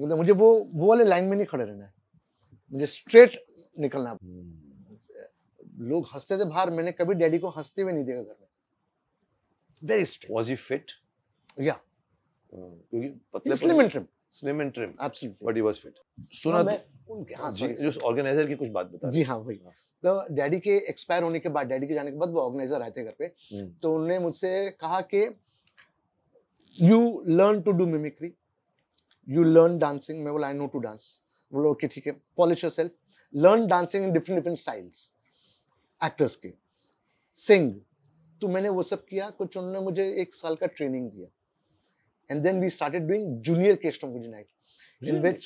मतलब मुझे वो वो वाले लाइन में नहीं खड़े रहना है मुझे स्ट्रेट निकलना हम्म। लोग हंसते थे बाहर मैंने कभी डैडी को हंसते हुए नहीं देखा घर में very straight was he fit या क्योंकि पतले slim and trim slim and trim absolutely but he was fit सुना हाँ, मैं उनके हां जी जो ऑर्गेनाइजर की कुछ बात बता जी हां भाई तो डैडी के एक्सपायर होने के बाद डैडी के जाने के बाद वो ऑर्गेनाइजर आए थे घर पे हम्म। तो उन्होंने मुझसे कहा कि you learn to do mimicry you learn dancing मैं बोला आई नो टू डांस बोलो ओके ठीक है polish yourself learn dancing in different different styles actors के सिंग तो मैंने वो सब किया कुछ उन्होंने मुझे एक साल का ट्रेनिंग दिया and then we started doing junior केस्टम गुजी नाइट इन विच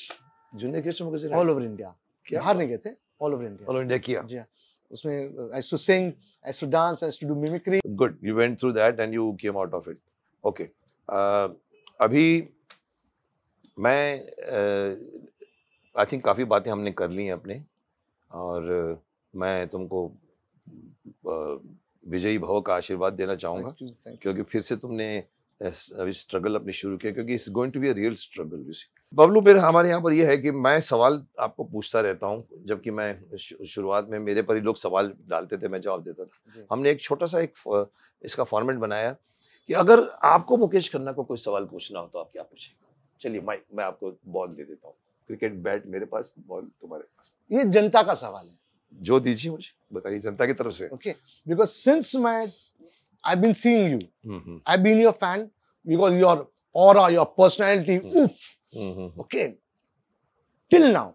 जूनियर केस्टम गुजी ऑल ओवर इंडिया बाहर नहीं गए थे all over India all over India किया जी हां उसमें I to sing I to dance I to do mimicry good you went through that and you came out of it okay अभी मैं आई थिंक काफ़ी बातें हमने कर ली हैं अपने और मैं तुमको विजयी भव का आशीर्वाद देना चाहूँगा क्योंकि फिर से तुमने अभी स्ट्रगल अपने शुरू किया क्योंकि it's going to be a real struggle Bablu फिर हमारे यहाँ पर यह है कि मैं सवाल आपको पूछता रहता हूँ जबकि मैं शुरुआत में मेरे पर ही लोग सवाल डालते थे मैं जवाब देता था हमने एक छोटा सा एक इसका फॉर्मेट बनाया कि अगर आपको मुकेश खन्ना को कोई सवाल पूछना हो तो आप क्या पूछेंगे चलिए माइक मैं आपको बॉल दे देता हूँ क्रिकेट बैट मेरे पास बॉल तुम्हारे पास ये जनता का सवाल है जो दीजिए मुझे बताइए जनता की तरफ से okay because since my I been seeing you I been your fan because your और योर पर्सनैलिटी उफ ओके टिल नाउ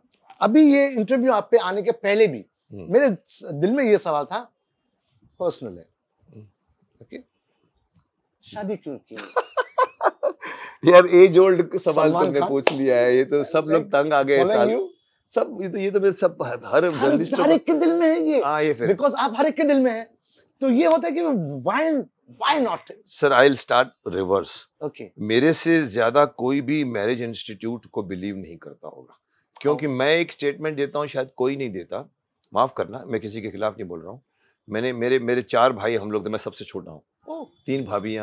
अभी ये इंटरव्यू आप पे आने के पहले भी hmm. मेरे दिल में ये सवाल था पर्सनल है ओके हम्म। okay? शादी क्यों की [laughs] यार एज ओल्ड सवाल तुमने पूछ लिया है ये तो सब लोग तंग आ गए सब ये तो ये तो सब हर जर्नलिस्ट हर एक के दिल में है ये हाँ ये फिर बिकॉज आप हर एक के दिल में है तो ये होता है कि why why not sir I start reverse okay मेरे से ज्यादा कोई भी मैरिज इंस्टीट्यूट को बिलीव नहीं करता होगा क्योंकि oh. मैं एक स्टेटमेंट देता हूँ शायद कोई नहीं देता माफ करना मैं किसी के खिलाफ नहीं बोल रहा हूँ मैंने मेरे मेरे चार भाई हम लोग तो मैं सबसे छोटा हूँ तीन भाभी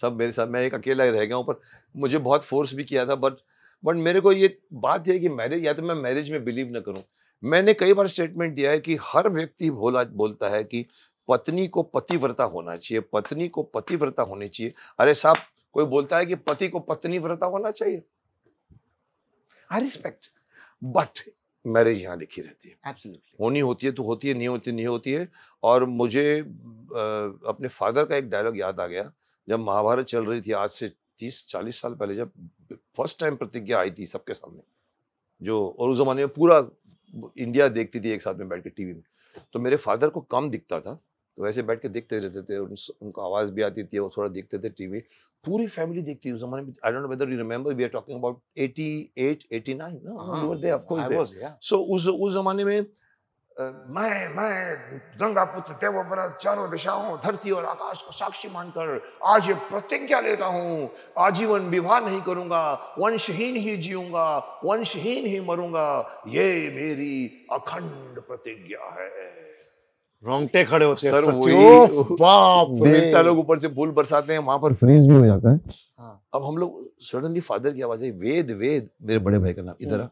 सब मेरे साथ मैं एक अकेला ही रह गया ऊपर मुझे बहुत फोर्स भी किया था बट बट मेरे को ये बात यह है कि मैरिज या तो मैं मैरिज में बिलीव ना करूँ मैंने कई बार स्टेटमेंट दिया है कि हर व्यक्ति भोला बोलता है कि पत्नी को पतिव्रता होना चाहिए पत्नी को पतिव्रता होनी चाहिए अरे साहब कोई बोलता है कि पति को पत्नी व्रता होना चाहिए आई रिस्पेक्ट बट मैरिज यहाँ लिखी रहती है Absolutely. होनी होती है तो होती है नहीं होती नहीं होती है और मुझे आ, अपने फादर का एक डायलॉग याद आ गया जब महाभारत चल रही थी आज से तीस चालीस साल पहले जब फर्स्ट टाइम प्रतिज्ञा आई थी सबके सामने जो और उस जमाने में पूरा इंडिया देखती थी एक साथ में बैठ के टीवी में तो मेरे फादर को कम दिखता था तो ऐसे बैठ के देखते रहते थे उन, उनको आवाज़ भी आती थी वो थोड़ा देखते थे टीवी पूरी फैमिली देखती उस जमाने में I don't know whether you remember we are talking about 88 89 no were there of course so उस उस जमाने में मैं मैं गंगा पुत्र देवव्रत चारों दिशाओं धरती और आकाश को साक्षी मानकर आज ये प्रतिज्ञा लेता हूँ आजीवन विवाह नहीं करूंगा वंशहीन ही जीऊंगा वंशहीन ही मरूंगा ये मेरी अखंड प्रतिज्ञा है रोंगटे खड़े होते हैं सर वही तो। बाप लोग ऊपर से फूल बरसाते हैं वहां पर फ्रीज भी हो जाता है हाँ। अब हम लोग सडनली फादर की आवाज आई वेद वेद मेरे बड़े भाई का नाम इधर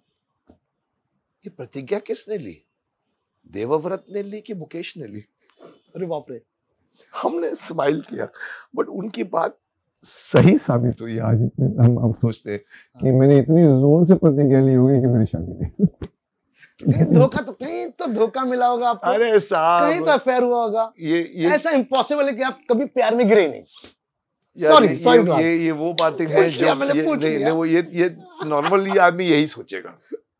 ये प्रतिज्ञा किसने ली देवव्रत ने ली कि मुकेश ने ली अरे बाप रे हमने स्माइल किया बट उनकी बात सही साबित हुई आज इतने हम अब सोचते हैं कि हाँ। मैंने इतनी जोर से प्रतिज्ञा ली होगी कि मेरी शादी नहीं धोखा तो कहीं तो धोखा मिला होगा आपको अरे साहब कहीं तो अफेयर हुआ होगा ये, ये ऐसा इम्पॉसिबल है कि आप कभी प्यार में गिरे नहीं सॉरी सॉरी ये, ये ये वो बातें हैं जो मैंने ये, पूछ लिया। वो ये ये नॉर्मली आदमी यही सोचेगा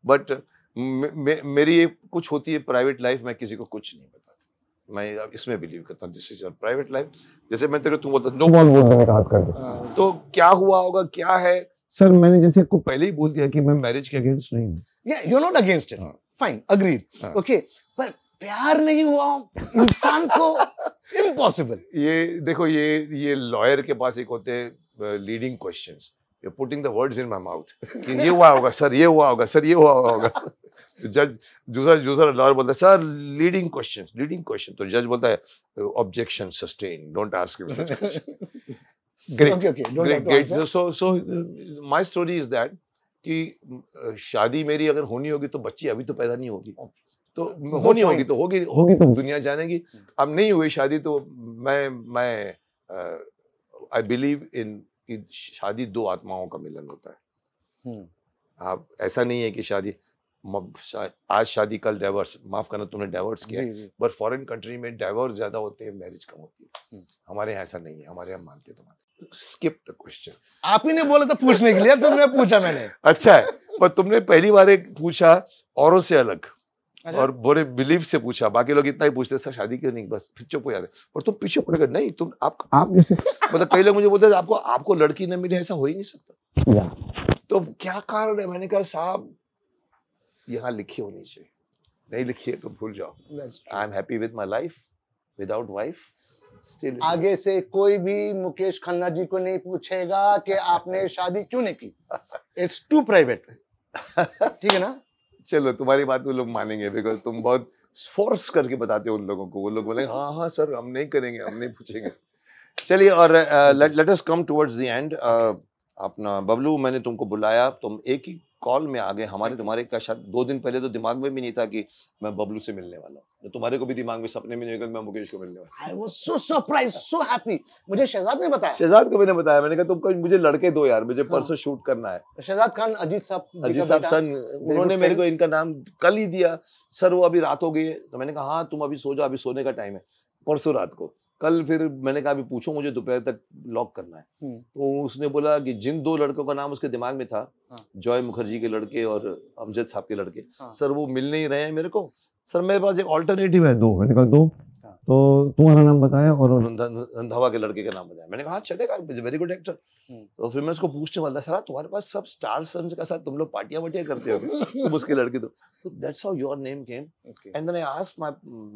बट मे, मे, मेरी ये कुछ होती है प्राइवेट लाइफ मैं किसी को कुछ नहीं बताता मैं इसमें बिलीव करता हूँ this is your private life जैसे मैं तेरे तुम बोलता नो बॉल बोल मेरा हाथ कर दो हाँ। तो क्या हुआ होगा क्या है सर मैंने जैसे आपको पहले ही बोल दिया कि मैं मैरिज के अगेंस्ट नहीं हूँ या you not against it fine agreed okay पर प्यार नहीं हुआ इंसान को इम्पॉसिबल ये देखो ये ये लॉयर के पास एक होते हैं leading question you putting the words in my mouth कि ये हुआ होगा सर ये हुआ होगा सर ये हुआ होगा जज दूसरा दूसरा लॉयर बोलता है sir leading question leading question तो जज बोलता है objection sustain don't ask him such great okay okay don't don't so [laughs] great. so so my story कि शादी मेरी अगर होनी होगी तो बच्ची अभी तो पैदा नहीं होगी तो होनी होगी तो होगी होगी तो दुनिया जानेगी hmm। अब नहीं हुई शादी तो मैं मैं आई बिलीव इन कि शादी दो आत्माओं का मिलन होता है hmm। आप ऐसा नहीं है कि शादी आज शादी कल डाइवर्स माफ करना तुमने डाइवर्स किया बट फॉरेन कंट्री में डाइवर्स ज्यादा होते हैं मैरिज कम होती है hmm। हमारे यहाँ ऐसा नहीं है हमारे यहाँ मानते तो मानते स्किप द क्वेश्चन आप ही ने बोला था पूछने के लिए तुमने तो पूछा मैंने अच्छा है पर तुमने पहली बार एक पूछा औरों से अलग अच्छा। और बोरे बिलीव से पूछा बाकी लोग इतना ही पूछते सर शादी क्यों नहीं बस फिर चुप हो जाते और तुम पीछे पड़ गए नहीं तुम आप आप जैसे मतलब कई लोग मुझे बोलते हैं आपको आपको लड़की न मिले ऐसा हो ही नहीं सकता तो क्या कारण है मैंने कहा साहब यहाँ लिखी होनी चाहिए नहीं लिखी है तो भूल जाओ I am happy with my life without wife आगे से कोई भी मुकेश खन्ना जी को नहीं पूछेगा कि आपने शादी क्यों नहीं की इट्स टू प्राइवेट ठीक है ना चलो तुम्हारी बात वो लोग मानेंगे बिकॉज तुम बहुत फोर्स करके बताते हो उन लोगों को वो लोग बोले हाँ हाँ सर हम नहीं करेंगे हम नहीं पूछेंगे चलिए और let us come towards the end अपना बबलू मैंने तुमको बुलाया तुम एक ही कॉल में आ गए हमारे हाँ तुम्हारे का शायद दो दिन पहले तो दिमाग में भी नहीं था कि मैं बबलू से मिलने वाला हूँ तुम्हारे को भी दिमाग में सपने में नहीं होगा मैं मुकेश को मिलने वाला I was so surprise so happy मुझे शहजाद ने बताया शहजाद को मैंने बताया मैंने कहा तुमको मुझे लड़के दो यार मुझे हाँ। परसों शूट करना है शहजाद खान अजीत साहब अजीत साहब सन उन्होंने मेरे को इनका नाम कल ही दिया सर वो अभी रात हो गई है तो मैंने कहा हाँ तुम अभी सो जाओ अभी सोने का टाइम है परसों रात को कल फिर मैंने कहा अभी पूछो मुझे दोपहर तक लॉक करना है हम्म। तो उसने बोला कि जिन दो लड़कों का नाम उसके दिमाग में था हाँ। जॉय मुखर्जी के लड़के और अमजद साहब के लड़के हाँ। सर वो मिल नहीं रहे हैं मेरे को सर मेरे पास एक ऑल्टरनेटिव है दो मैंने कहा दो हाँ। तो तुम्हारा नाम बताया और रंधावा के लड़के का नाम बताया मैंने कहा हाँ, चलेगा इज वेरी गुड एक्टर तो फिर मैं उसको पूछने वाला सर तुम्हारे पास सब स्टार सन्स का साथ तुम लोग पार्टियां वाटियां करते हो [laughs] तुम उसके लड़के तो that's how your name came and then I asked my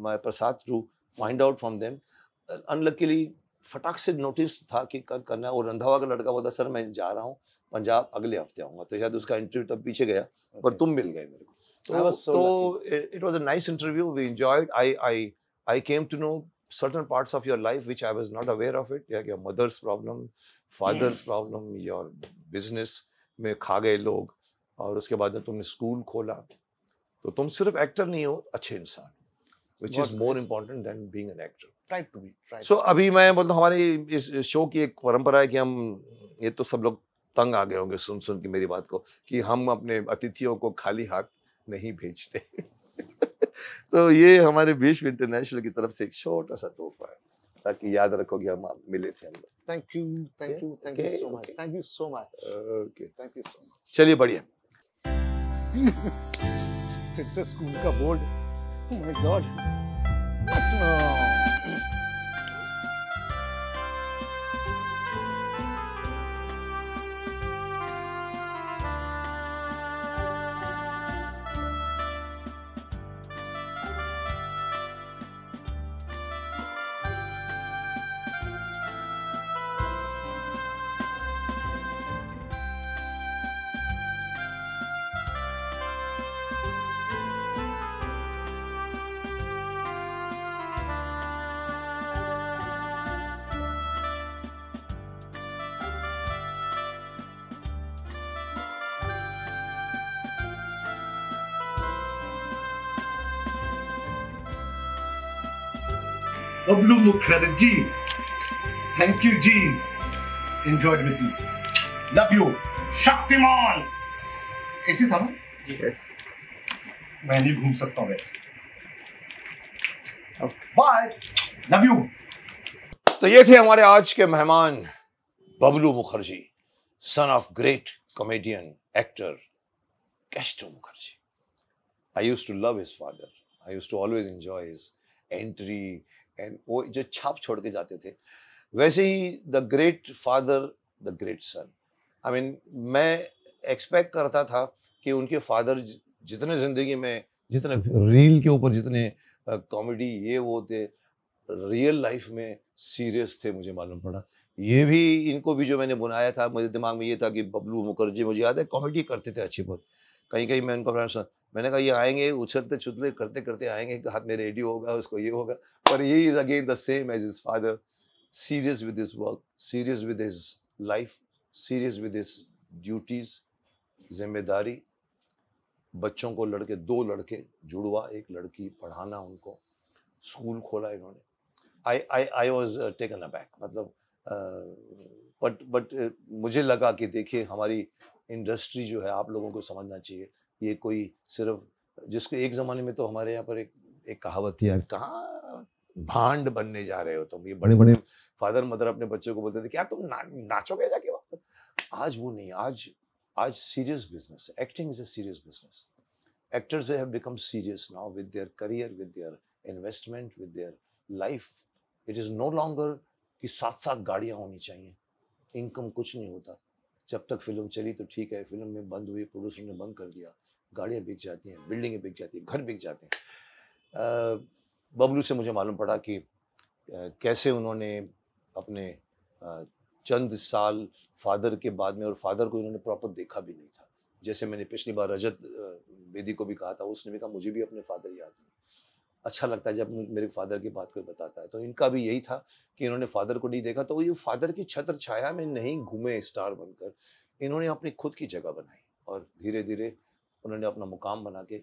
my Prasad to find out from them unluckily फटाक से नोटिस था कि कर, करना है और रंधावा का लड़का बोलता सर मैं जा रहा हूँ पंजाब अगले हफ्ते आऊँगा तो शायद उसका इंटरव्यू तब पीछे गया okay. पर तुम मिल गए मेरे को तो it was a nice interview we enjoyed I I I came to know certain parts of your life which I was not aware of it your mother's problem father's problem your business में खा गए लोग और उसके बाद तुमने school खोला तो तुम सिर्फ एक्टर नहीं हो अच्छे इंसान which is more important than being an actor tried to be so अभी मैं बोलता हूँ हमारी इस शो की एक परंपरा है कि हम ये तो सब लोग तंग आ गए होंगे सुन सुन के मेरी बात को कि हम अपने अतिथियों को खाली हाथ नहीं भेजते [laughs] तो ये हमारे विश्व इंटरनेशनल की तरफ से एक छोटा सा तोहफा है ताकि याद रखो कि हम मिले थे हम लोग thank you thank you thank you so much thank you so much okay thank you so much चलिए बढ़िया [laughs] फिर से स्कूल का board my oh God [laughs] Bablu Mukherjee thank you ji enjoyed with you love you Shaktimaan ऐसे था ना जी मैं नहीं घूम सकता हूँ वैसे बाय लव यू तो ये थे हमारे आज के मेहमान Bablu Mukherjee son of great comedian actor Kesto Mukherjee I used to love his father I used to always enjoy his entry and वो जो छाप छोड़ के जाते थे वैसे ही the great father the great son I mean मैं एक्सपेक्ट करता था कि उनके फादर जितने ज़िंदगी में जितने रील के ऊपर जितने कॉमेडी ये वो थे रियल लाइफ में सीरियस थे मुझे मालूम पड़ा ये भी इनको भी जो मैंने बुनाया था मेरे दिमाग में ये था कि बबलू मुखर्जी मुझे याद है कॉमेडी करते थे अच्छी बहुत कहीं कहीं मैं उनको मैंने कहा ये आएंगे उछलते छुतले करते करते आएंगे हाथ में रेडियो होगा उसको ये होगा पर ये is again the same as his father serious with his work serious with his life serious with his duties जिम्मेदारी बच्चों को लड़के दो लड़के जुड़वा एक लड़की पढ़ाना उनको स्कूल खोला इन्होंने I I I was taken aback मतलब बट uh, बट uh, मुझे लगा कि देखिए हमारी इंडस्ट्री जो है आप लोगों को समझना चाहिए ये कोई सिर्फ जिसको एक ज़माने में तो हमारे यहाँ पर एक एक कहावत थी यार कहाँ भांड बनने जा रहे हो तुम ये बड़े बड़े फादर मदर अपने बच्चों को बोलते थे क्या तुम ना, नाचोगे जाके वहां पर आज वो नहीं आज आज serious business acting is a serious business actors have become serious now with their career with their investment with their life it is no longer कि साथ साथ गाड़ियां होनी चाहिए इनकम कुछ नहीं होता जब तक फिल्म चली तो ठीक है फिल्म में बंद हुई प्रोड्यूसर ने बंद कर दिया गाड़ियाँ बिक जाती हैं बिल्डिंगें बिक जाती हैं घर बिक जाते हैं बबलू से मुझे मालूम पड़ा कि कैसे उन्होंने अपने चंद साल फादर के बाद में और फादर को इन्होंने प्रॉपर देखा भी नहीं था जैसे मैंने पिछली बार रजत बेदी को भी कहा था उसने भी कहा मुझे भी अपने फादर याद नहीं अच्छा लगता है जब मेरे फादर की बात कोई बताता है तो इनका भी यही था कि इन्होंने फादर को नहीं देखा तो ये फादर की छत्र छाया में नहीं घूमे स्टार बनकर इन्होंने अपनी खुद की जगह बनाई और धीरे धीरे उन्होंने अपना मुकाम बना के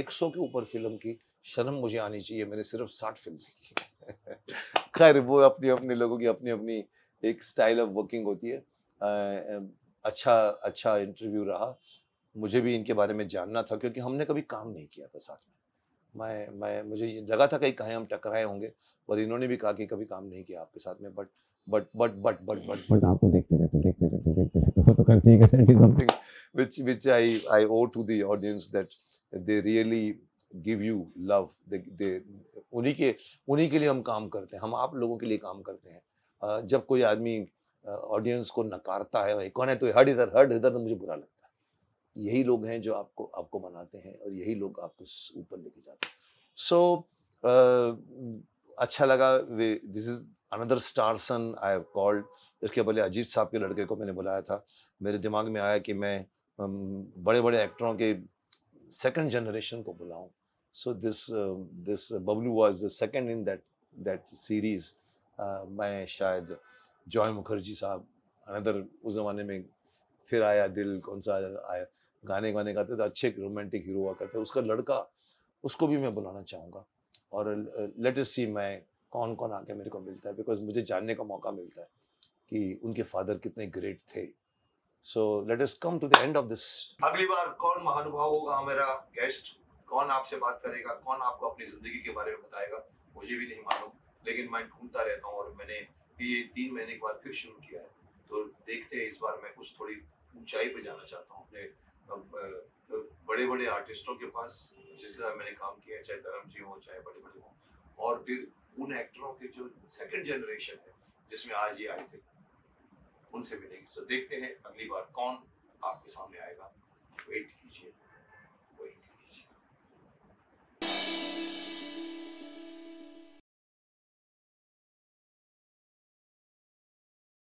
100 के ऊपर फिल्म की शर्म मुझे आनी चाहिए मैंने सिर्फ साठ फिल्म की [laughs] खैर वो अपने अपने लोगों की अपनी अपनी एक स्टाइल ऑफ वर्किंग होती है अच्छा अच्छा इंटरव्यू रहा मुझे भी इनके बारे में जानना था क्योंकि हमने कभी काम नहीं किया था साथ में मैं मैं मुझे ये लगा था कहीं कहीं हम टकराए होंगे पर इन्होंने भी कहा कि कभी काम नहीं किया आपके साथ में but but but but but but आपको देखते रहते देखते रहते देखते रहते वो तो करती है which which I I owe to the audience that they really give you love they they उन्हीं के उन्हीं के लिए हम काम करते हैं हम आप लोगों के लिए काम करते हैं जब कोई आदमी ऑडियंस को नकारता है कौन है तो हर इधर हर इधर तो मुझे बुरा लगता है यही लोग हैं जो आपको आपको बनाते हैं और यही लोग आपको ऊपर लेके जाते हैं सो so, uh, अच्छा लगा this is another star son I have called इसके पहले अजीत साहब के लड़के को मैंने बुलाया था मेरे दिमाग में आया कि मैं बड़े बड़े एक्टरों के सेकंड जनरेशन को बुलाऊं so this this Bablu was the second in that that series मैं शायद जॉय मुखर्जी साहब अनदर उस ज़माने में फिर आया दिल कौन सा आया गाने गाने गाते थे अच्छे रोमांटिक हीरो हुआ करते उसका लड़का उसको भी मैं बुलाना चाहूँगा और लेटेस्ट uh, सी मैं कौन कौन आके मेरे को मिलता है बिकॉज मुझे जानने का मौका मिलता है कि उनके फादर कितने ग्रेट थे so let us come to the end of this अगली बार कौन महानुभाव होगा मेरा गेस्ट कौन आपसे बात करेगा कौन आपको अपनी जिंदगी के बारे में बताएगा मुझे भी नहीं मालूम लेकिन मैं ढूंढता रहता हूँ और मैंने ये तीन महीने के बाद फिर शुरू किया है तो देखते हैं इस बार मैं कुछ थोड़ी ऊंचाई पे जाना चाहता हूँ अपने बड़े बड़े आर्टिस्टों के पास जिसके साथ मैंने काम किया है चाहे धर्म जी हो चाहे बड़े बड़े हों और फिर उन एक्टरों के जो सेकेंड जनरेशन है जिसमें आज ये आए थे उनसे मिलेगी सो देखते हैं अगली बार कौन आपके सामने आएगा वेट कीजिए